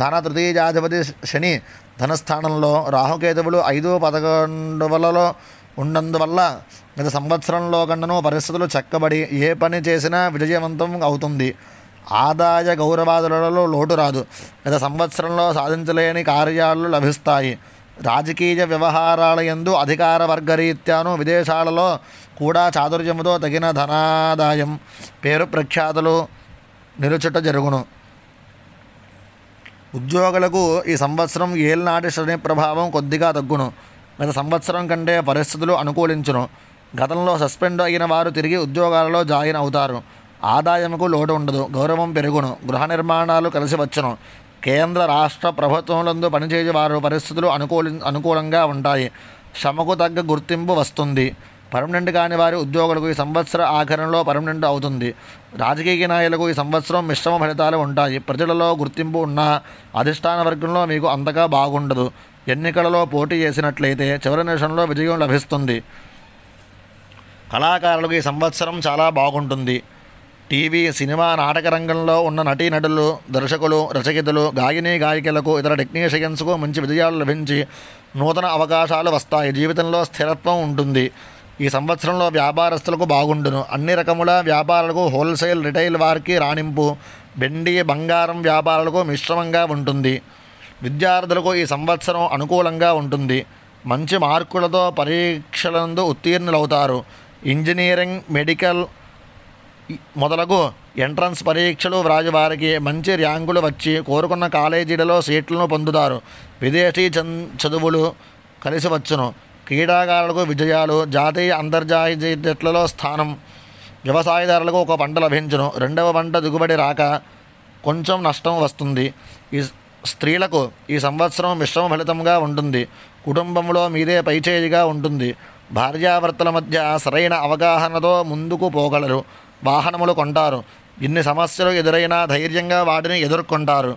ధన తృతీయాధిపతి శని ధనస్థానంలో రాహుకేతువులు ఐదు పదకొండవలలో ఉన్నందువల్ల గత సంవత్సరంలో కండను పరిస్థితులు చక్కబడి ఏ పని చేసినా విజయవంతం అవుతుంది ఆదాయ గౌరవాదులలో లోటు రాదు గత సంవత్సరంలో సాధించలేని కార్యాలు లభిస్తాయి రాజకీయ వ్యవహారాల ఎందు అధికార వర్గరీత్యాను విదేశాలలో కూడా చాతుర్యముతో తగిన ధనాదాయం పేరు ప్రఖ్యాతులు నిలుచుట జరుగును ఉద్యోగులకు ఈ సంవత్సరం ఏల్నాటి శని ప్రభావం కొద్దిగా తగ్గును గత సంవత్సరం కంటే పరిస్థితులు అనుకూలించును గతంలో సస్పెండ్ అయిన వారు తిరిగి ఉద్యోగాలలో జాయిన్ అవుతారు ఆదాయముకు లోటు ఉండదు గౌరవం పెరుగును గృహ నిర్మాణాలు కలిసి వచ్చును కేంద్ర రాష్ట్ర ప్రభుత్వములందు పనిచేసే వారు పరిస్థితులు అనుకూలి అనుకూలంగా ఉంటాయి శ్రమకు తగ్గ గుర్తింపు వస్తుంది పర్మనెంట్ కాని వారి ఉద్యోగులకు ఈ సంవత్సర ఆఖరణలో పర్మనెంట్ అవుతుంది రాజకీయ నాయకులకు ఈ సంవత్సరం మిశ్రమ ఫలితాలు ఉంటాయి ప్రజలలో గుర్తింపు ఉన్న అధిష్టాన వర్గంలో మీకు అంతగా బాగుండదు ఎన్నికలలో పోటీ చేసినట్లయితే చివరి నిమిషంలో విజయం లభిస్తుంది కళాకారులకు ఈ సంవత్సరం చాలా బాగుంటుంది టీవీ సినిమా నాటక రంగంలో ఉన్న నటీనటులు దర్శకులు రచయితలు గాయని గాయకులకు ఇతర టెక్నీషియన్స్కు మంచి విజయాలు లభించి నూతన అవకాశాలు వస్తాయి జీవితంలో స్థిరత్వం ఉంటుంది ఈ సంవత్సరంలో వ్యాపారస్తులకు బాగుండును అన్ని రకముల వ్యాపారాలకు హోల్సేల్ రిటైల్ వారికి రాణింపు వెండి బంగారం వ్యాపారాలకు మిశ్రమంగా ఉంటుంది విద్యార్థులకు ఈ సంవత్సరం అనుకూలంగా ఉంటుంది మంచి మార్కులతో పరీక్షలందు ఉత్తీర్ణులవుతారు ఇంజనీరింగ్ మెడికల్ మొదలగు ఎంట్రన్స్ పరీక్షలు వ్రాజవారికి మంచి ర్యాంకులు వచ్చి కోరుకున్న కాలేజీలలో సీట్లను పొందుతారు విదేశీ చదువులు కలిసి వచ్చును క్రీడాకారులకు విజయాలు జాతీయ అంతర్జాతీయ జట్లలో స్థానం వ్యవసాయదారులకు ఒక పంట లభించను రెండవ పంట దిగుబడి రాక కొంచెం నష్టం వస్తుంది ఈ స్త్రీలకు ఈ సంవత్సరం మిశ్రమ ఫలితంగా ఉంటుంది కుటుంబంలో మీదే పైచేయిగా ఉంటుంది భార్యాభర్తల మధ్య సరైన అవగాహనతో ముందుకు పోగలరు వాహనములు కొంటారు ఇన్ని సమస్యలు ఎదురైనా ధైర్యంగా వాటిని ఎదుర్కొంటారు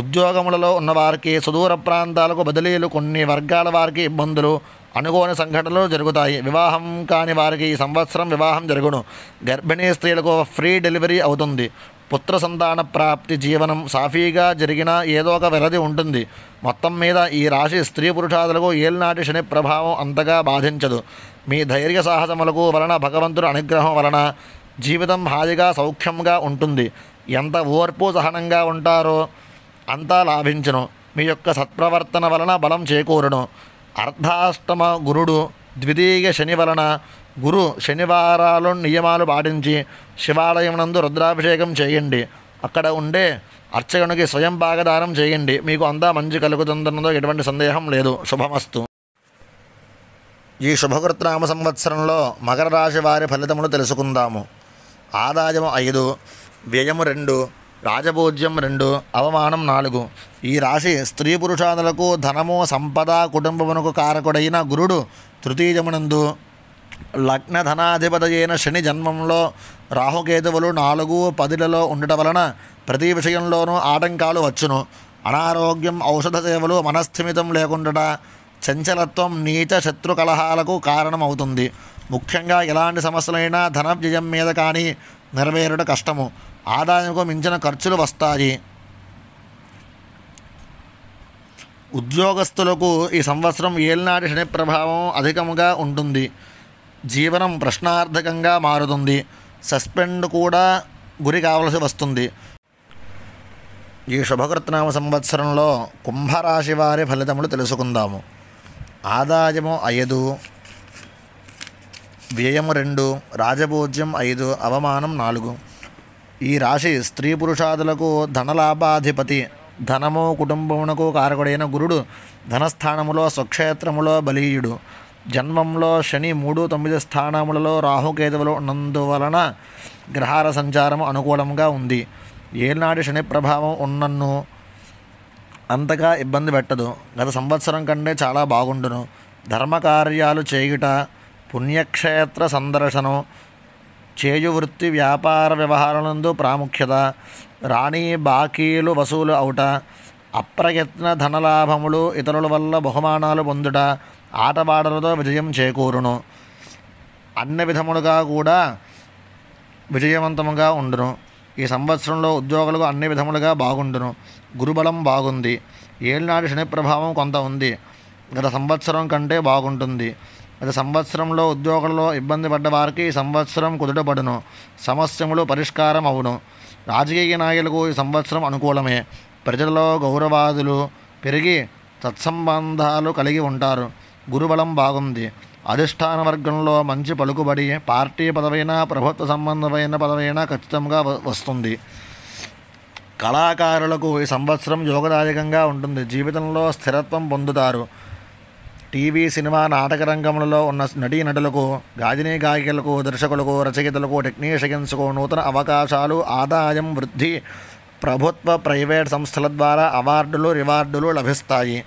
ఉద్యోగములలో ఉన్నవారికి సుదూర ప్రాంతాలకు బదిలీలు కొన్ని వర్గాల వారికి ఇబ్బందులు అనుకోని సంఘటనలు జరుగుతాయి వివాహం కాని వారికి ఈ సంవత్సరం వివాహం జరుగును గర్భిణీ స్త్రీలకు ఫ్రీ డెలివరీ అవుతుంది పుత్ర సంతాన ప్రాప్తి జీవనం సాఫీగా జరిగిన ఏదో ఒక వ్యరధి ఉంటుంది మొత్తం మీద ఈ రాశి స్త్రీ పురుషాదులకు ఏలినాటి శని ప్రభావం అంతగా బాధించదు మీ ధైర్య సాహసములకు వలన భగవంతుడు అనుగ్రహం వలన జీవితం హాయిగా సౌఖ్యంగా ఉంటుంది ఎంత ఓర్పు సహనంగా ఉంటారో అంతా లాభించను మీ యొక్క సత్ప్రవర్తన వలన బలం చేకూరును అర్ధాష్టమ గురుడు ద్వితీయ శని వలన గురు శనివారాలు నియమాలు పాటించి శివాలయం నందు రుద్రాభిషేకం చేయండి అక్కడ ఉండే అర్చకునికి స్వయం భాగదానం చేయండి మీకు అంతా మంచి కలుగుతుందన్నదో ఎటువంటి సందేహం లేదు శుభమస్తు ఈ శుభకృత్నామ సంవత్సరంలో మకర రాశి వారి ఫలితములు తెలుసుకుందాము ఆదాయము ఐదు వ్యయము రెండు రాజభోజ్యం రెండు అవమానం నాలుగు ఈ రాశి స్త్రీ పురుషాదులకు ధనము సంపద కుటుంబమునకు కారకుడైన గురుడు తృతీయమునందు లగ్నధనాధిపతయైన శని జన్మంలో రాహుకేతువులు నాలుగు పదిలలో ఉండట వలన ప్రతి విషయంలోనూ ఆటంకాలు వచ్చును అనారోగ్యం ఔషధ సేవలు మనస్థిమితం లేకుండా చంచలత్వం నీచ శత్రు కలహాలకు కారణమవుతుంది ముఖ్యంగా ఎలాంటి సమస్యలైనా ధన వ్యయం మీద కానీ నెరవేరుట కష్టము ఆదాయంకు మించిన ఖర్చులు వస్తాయి ఉద్యోగస్తులకు ఈ సంవత్సరం ఏలినాటి శని ప్రభావం అధికంగా ఉంటుంది జీవనం ప్రశ్నార్థకంగా మారుతుంది సస్పెండ్ కూడా గురి కావలసి వస్తుంది ఈ శుభకృతనామ సంవత్సరంలో కుంభరాశి వారి ఫలితములు తెలుసుకుందాము ఆదాయము ఐదు వ్యయము రెండు రాజభోజ్యం ఐదు అవమానం నాలుగు ఈ రాశి స్త్రీ పురుషాదులకు ధనలాభాధిపతి ధనము కుటుంబమునకు కారకుడైన గురుడు ధనస్థానములో స్వక్షేత్రములో బలీయుడు జన్మంలో శని మూడు తొమ్మిది స్థానములలో రాహుకేతువులు ఉన్నందువలన గ్రహాల సంచారం అనుకూలంగా ఉంది ఏనాటి శని ప్రభావం ఉన్నన్ను అంతగా ఇబ్బంది పెట్టదు గత సంవత్సరం కంటే చాలా బాగుండును ధర్మకార్యాలు చేయుట పుణ్యక్షేత్ర సందర్శనం చేయు వృత్తి వ్యాపార వ్యవహారాలందు ప్రాముఖ్యత రాణి బాకీలు వసూలు అవుట అప్రయత్న ధనలాభములు ఇతరుల వల్ల బహుమానాలు పొందుట ఆటపాటలతో విజయం చేకూరును అన్ని విధములుగా కూడా విజయవంతముగా ఉండును ఈ సంవత్సరంలో ఉద్యోగులకు అన్ని విధములుగా బాగుండును గురుబలం బాగుంది ఏళ్ళనాటి శని ప్రభావం కొంత ఉంది గత సంవత్సరం కంటే బాగుంటుంది గత సంవత్సరంలో ఉద్యోగంలో ఇబ్బంది పడ్డ వారికి ఈ సంవత్సరం కుదుటపడును సమస్యలు పరిష్కారం అవును రాజకీయ నాయకులకు ఈ సంవత్సరం అనుకూలమే ప్రజలలో గౌరవాదులు పెరిగి సత్సంబంధాలు కలిగి ఉంటారు గురుబలం బాగుంది అధిష్టాన వర్గంలో మంచి పలుకుబడి పార్టీ పదవైన ప్రభుత్వ సంబంధమైన పదవైనా ఖచ్చితంగా వస్తుంది కళాకారులకు ఈ సంవత్సరం యోగదాయకంగా ఉంటుంది జీవితంలో స్థిరత్వం పొందుతారు టీవీ సినిమా నాటక రంగంలో ఉన్న నటులకు గాజినీ గాయకులకు దర్శకులకు రచయితలకు టెక్నీషియన్స్కు నూతన అవకాశాలు ఆదాయం వృద్ధి ప్రభుత్వ ప్రైవేట్ సంస్థల ద్వారా అవార్డులు రివార్డులు లభిస్తాయి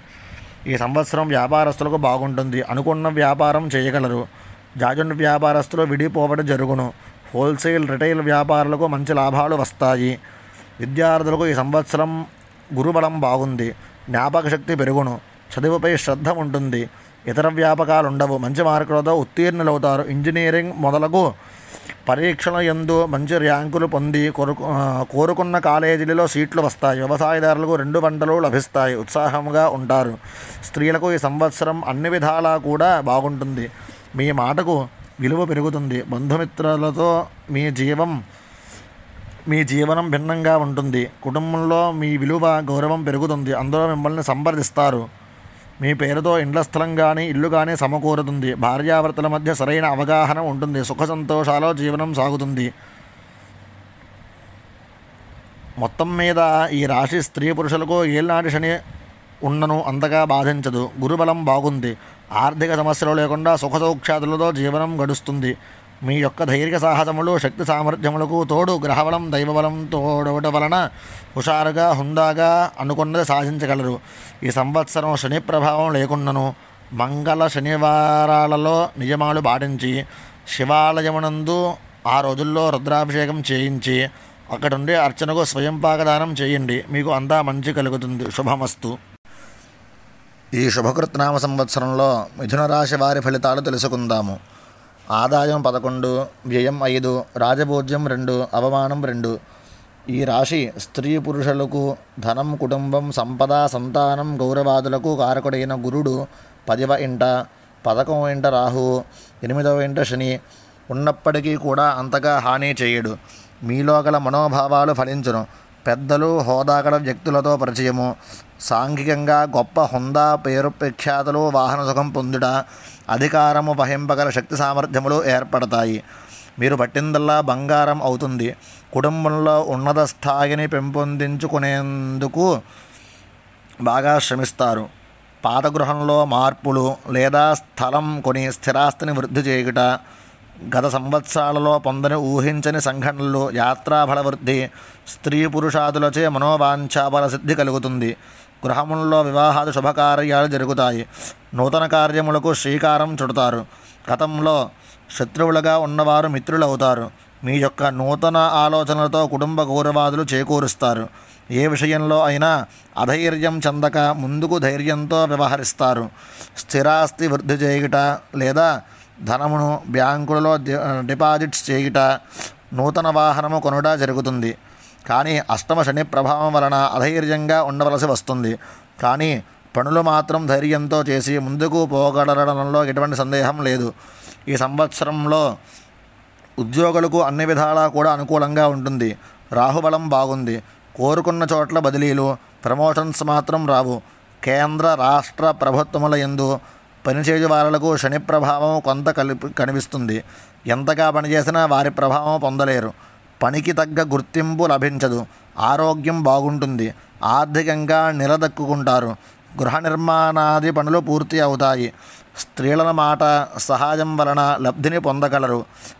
ఈ సంవత్సరం వ్యాపారస్తులకు బాగుంటుంది అనుకున్న వ్యాపారం చేయగలరు జాజున్ వ్యాపారస్తులు విడిపోవడం జరుగును హోల్సేల్ రిటైల్ వ్యాపారులకు మంచి లాభాలు వస్తాయి విద్యార్థులకు ఈ సంవత్సరం గురుబలం బాగుంది జ్ఞాపక శక్తి పెరుగును చదువుపై శ్రద్ధ ఉంటుంది ఇతర వ్యాపకాలు ఉండవు మంచి మార్కులతో ఉత్తీర్ణులవుతారు ఇంజనీరింగ్ మొదలగు పరీక్షల ఎందు మంచి ర్యాంకులు పొంది కోరుకు కోరుకున్న కాలేజీలలో సీట్లు వస్తాయి వ్యవసాయదారులకు రెండు పంటలు లభిస్తాయి ఉత్సాహంగా ఉంటారు స్త్రీలకు ఈ సంవత్సరం అన్ని విధాలా కూడా బాగుంటుంది మీ మాటకు విలువ పెరుగుతుంది బంధుమిత్రులతో మీ జీవం మీ జీవనం భిన్నంగా ఉంటుంది కుటుంబంలో మీ విలువ గౌరవం పెరుగుతుంది అందరూ మిమ్మల్ని సంప్రదిస్తారు మీ పేరుతో ఇండ్ల స్థలం కానీ ఇల్లు కానీ సమకూరుతుంది భార్యాభర్తల మధ్య సరైన అవగాహన ఉంటుంది సుఖ సంతోషాలో జీవనం సాగుతుంది మొత్తం మీద ఈ రాశి స్త్రీ పురుషులకు ఏళ్ళనాటి శని ఉన్నను అంతగా బాధించదు గురుబలం బాగుంది ఆర్థిక సమస్యలు లేకుండా సుఖ సౌఖ్యాతులతో జీవనం గడుస్తుంది మీ యొక్క ధైర్య సాహసములు శక్తి సామర్థ్యములకు తోడు గ్రహబలం దైవబలం తోడవటం వలన హుషారుగా హుందాగా అనుకున్నది సాధించగలరు ఈ సంవత్సరం శని ప్రభావం లేకుండాను మంగళ శనివారాలలో నియమాలు పాటించి శివాలయమునందు ఆ రోజుల్లో రుద్రాభిషేకం చేయించి అక్కడ ఉండే అర్చనకు స్వయం పాకదానం చేయండి మీకు అంతా మంచి కలుగుతుంది శుభమస్తు ఈ శుభకృత్నామ సంవత్సరంలో మిథున రాశి వారి ఫలితాలు తెలుసుకుందాము ఆదాయం పదకొండు వ్యయం ఐదు రాజభోజ్యం రెండు అవమానం రెండు ఈ రాశి స్త్రీ పురుషులకు ధనం కుటుంబం సంపద సంతానం గౌరవాదులకు కారకుడైన గురుడు పదివ ఇంట పథకం ఇంట రాహు ఎనిమిదవ ఇంట శని ఉన్నప్పటికీ కూడా అంతగా హాని చేయడు మీలో గల మనోభావాలు ఫలించను పెద్దలు హోదా గల వ్యక్తులతో పరిచయము సాంఘికంగా గొప్ప హుందా పేరు ప్రఖ్యాతలు వాహన సుఖం పొందుట అధికారము వహింపగల శక్తి సామర్థ్యములు ఏర్పడతాయి మీరు పట్టిందల్లా బంగారం అవుతుంది కుటుంబంలో ఉన్నత స్థాయిని పెంపొందించుకునేందుకు బాగా శ్రమిస్తారు పాత గృహంలో మార్పులు లేదా స్థలం కొని స్థిరాస్తిని వృద్ధి చేయుట గత సంవత్సరాలలో పొందని ఊహించని సంఘటనలు యాత్రాఫల వృద్ధి స్త్రీ పురుషాదులచే మనోవాంఛాబల సిద్ధి కలుగుతుంది గృహములలో వివాహాది శుభకార్యాలు జరుగుతాయి నూతన కార్యములకు శ్రీకారం చుడతారు గతంలో శత్రువులుగా ఉన్నవారు మిత్రులవుతారు మీ యొక్క నూతన ఆలోచనలతో కుటుంబ గౌరవాదులు చేకూరుస్తారు ఏ విషయంలో అయినా అధైర్యం చెందక ముందుకు ధైర్యంతో వ్యవహరిస్తారు స్థిరాస్తి వృద్ధి చేయుట లేదా ధనమును బ్యాంకులలో డిపాజిట్స్ చేయుట నూతన వాహనము కొనుట జరుగుతుంది కానీ అష్టమ శని ప్రభావం వలన అధైర్యంగా ఉండవలసి వస్తుంది కానీ పనులు మాత్రం ధైర్యంతో చేసి ముందుకు పోగడడంలో ఎటువంటి సందేహం లేదు ఈ సంవత్సరంలో ఉద్యోగులకు అన్ని విధాలా కూడా అనుకూలంగా ఉంటుంది రాహుబలం బాగుంది కోరుకున్న చోట్ల బదిలీలు ప్రమోషన్స్ మాత్రం రావు కేంద్ర రాష్ట్ర ప్రభుత్వముల ఎందు పనిచేయు వారులకు శని ప్రభావం కొంత కలిపి కనిపిస్తుంది ఎంతగా పనిచేసినా వారి ప్రభావం పొందలేరు పనికి తగ్గ గుర్తింపు లభించదు ఆరోగ్యం బాగుంటుంది ఆర్థికంగా నిలదక్కుకుంటారు గృహ నిర్మాణాది పనులు పూర్తి అవుతాయి స్త్రీల మాట సహాయం వలన లబ్ధిని పొందగలరు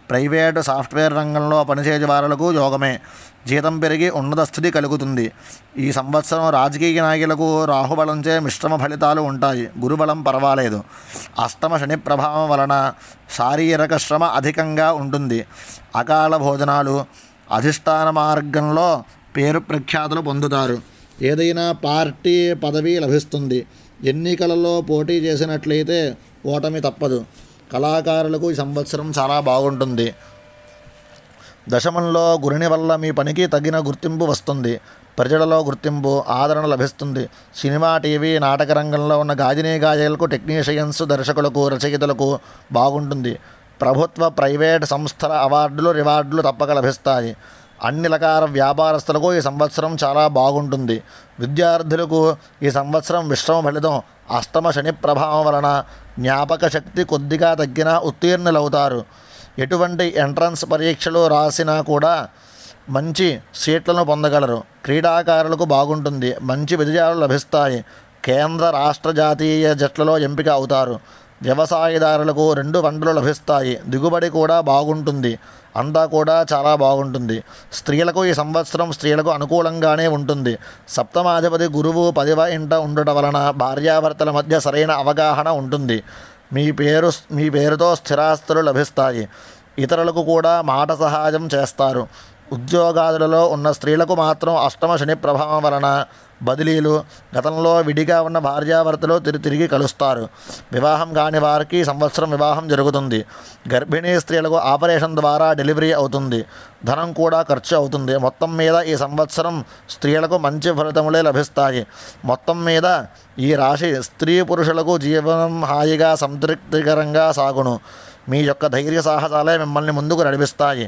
ప్రైవేటు సాఫ్ట్వేర్ రంగంలో పనిచేసే వారులకు యోగమే జీతం పెరిగి ఉన్నత స్థితి కలుగుతుంది ఈ సంవత్సరం రాజకీయ నాయకులకు రాహుబలంచే మిశ్రమ ఫలితాలు ఉంటాయి గురుబలం పర్వాలేదు అష్టమ శని ప్రభావం వలన శారీరక శ్రమ అధికంగా ఉంటుంది అకాల భోజనాలు అధిష్టాన మార్గంలో పేరు ప్రఖ్యాతులు పొందుతారు ఏదైనా పార్టీ పదవి లభిస్తుంది ఎన్నికలలో పోటీ చేసినట్లయితే ఓటమి తప్పదు కళాకారులకు ఈ సంవత్సరం చాలా బాగుంటుంది దశమంలో గురిని వల్ల మీ పనికి తగిన గుర్తింపు వస్తుంది ప్రజలలో గుర్తింపు ఆదరణ లభిస్తుంది సినిమా టీవీ నాటక రంగంలో ఉన్న గాజినీ గాజలకు టెక్నీషియన్స్ దర్శకులకు రచయితలకు బాగుంటుంది ప్రభుత్వ ప్రైవేట్ సంస్థల అవార్డులు రివార్డులు తప్పక లభిస్తాయి అన్ని రకాల వ్యాపారస్తులకు ఈ సంవత్సరం చాలా బాగుంటుంది విద్యార్థులకు ఈ సంవత్సరం విశ్రమ ఫలితం అష్టమ శని ప్రభావం వలన జ్ఞాపక శక్తి కొద్దిగా తగ్గినా ఉత్తీర్ణులవుతారు ఎటువంటి ఎంట్రన్స్ పరీక్షలు రాసినా కూడా మంచి సీట్లను పొందగలరు క్రీడాకారులకు బాగుంటుంది మంచి విజయాలు లభిస్తాయి కేంద్ర రాష్ట్ర జాతీయ జట్లలో ఎంపిక అవుతారు వ్యవసాయదారులకు రెండు పండ్లు లభిస్తాయి దిగుబడి కూడా బాగుంటుంది అంతా కూడా చాలా బాగుంటుంది స్త్రీలకు ఈ సంవత్సరం స్త్రీలకు అనుకూలంగానే ఉంటుంది సప్తమాధిపతి గురువు పదివ ఇంట ఉండటం వలన భార్యాభర్తల మధ్య సరైన అవగాహన ఉంటుంది మీ పేరు మీ పేరుతో స్థిరాస్తులు లభిస్తాయి ఇతరులకు కూడా మాట సహాయం చేస్తారు ఉద్యోగాదులలో ఉన్న స్త్రీలకు మాత్రం అష్టమ శని ప్రభావం వలన బదిలీలు గతంలో విడిగా ఉన్న భార్యాభర్తలు తిరిగి తిరిగి కలుస్తారు వివాహం కాని వారికి సంవత్సరం వివాహం జరుగుతుంది గర్భిణీ స్త్రీలకు ఆపరేషన్ ద్వారా డెలివరీ అవుతుంది ధనం కూడా ఖర్చు అవుతుంది మొత్తం మీద ఈ సంవత్సరం స్త్రీలకు మంచి ఫలితములే లభిస్తాయి మొత్తం మీద ఈ రాశి స్త్రీ పురుషులకు జీవనం హాయిగా సంతృప్తికరంగా సాగును మీ యొక్క ధైర్య సాహసాలే మిమ్మల్ని ముందుకు నడిపిస్తాయి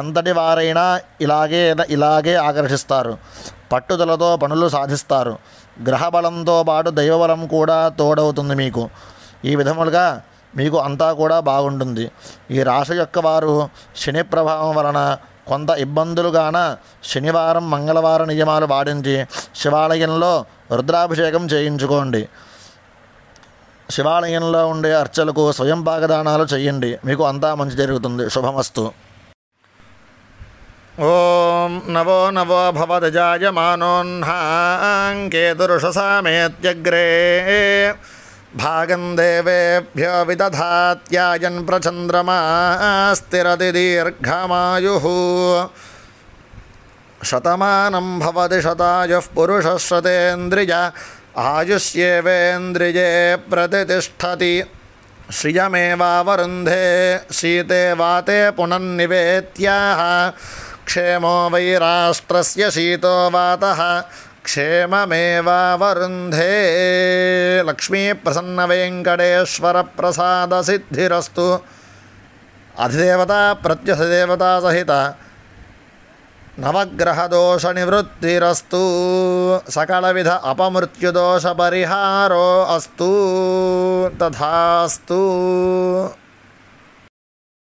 ఎంతటి వారైనా ఇలాగే ఇలాగే ఆకర్షిస్తారు పట్టుదలతో పనులు సాధిస్తారు గ్రహబలంతో పాటు దైవబలం కూడా తోడవుతుంది మీకు ఈ విధములుగా మీకు అంతా కూడా బాగుంటుంది ఈ రాశి యొక్క వారు శని ప్రభావం వలన కొంత ఇబ్బందులుగాన శనివారం మంగళవార నియమాలు పాటించి శివాలయంలో రుద్రాభిషేకం చేయించుకోండి శివాలయంలో ఉండే అర్చలకు స్వయం పాకదానాలు చేయండి మీకు అంతా మంచి జరుగుతుంది శుభమస్తు ॐ नवो नवो भवदजायमानोऽह्नाङ्केतुरुषसामेत्यग्रे भागं देवेभ्यो विदधात्यायन् प्रचन्द्रमास्तिरतिदीर्घमायुः शतमानं भवति शतायुः पुरुषः शतेन्द्रिय आयुष्येवेन्द्रिये प्रतितिष्ठति श्रियमेवावरुन्धे शीते वाते पुनन्निवेत्याः क्षेमो वै राष्ट्रस्य शीतो वातः क्षेममेवावरुन्धे लक्ष्मीप्रसन्नवेङ्कटेश्वरप्रसादसिद्धिरस्तु अधिदेवता प्रत्युषदेवतासहित नवग्रहदोषनिवृत्तिरस्तु सकलविध अपमृत्युदोषपरिहारो अस्तु तथास्तु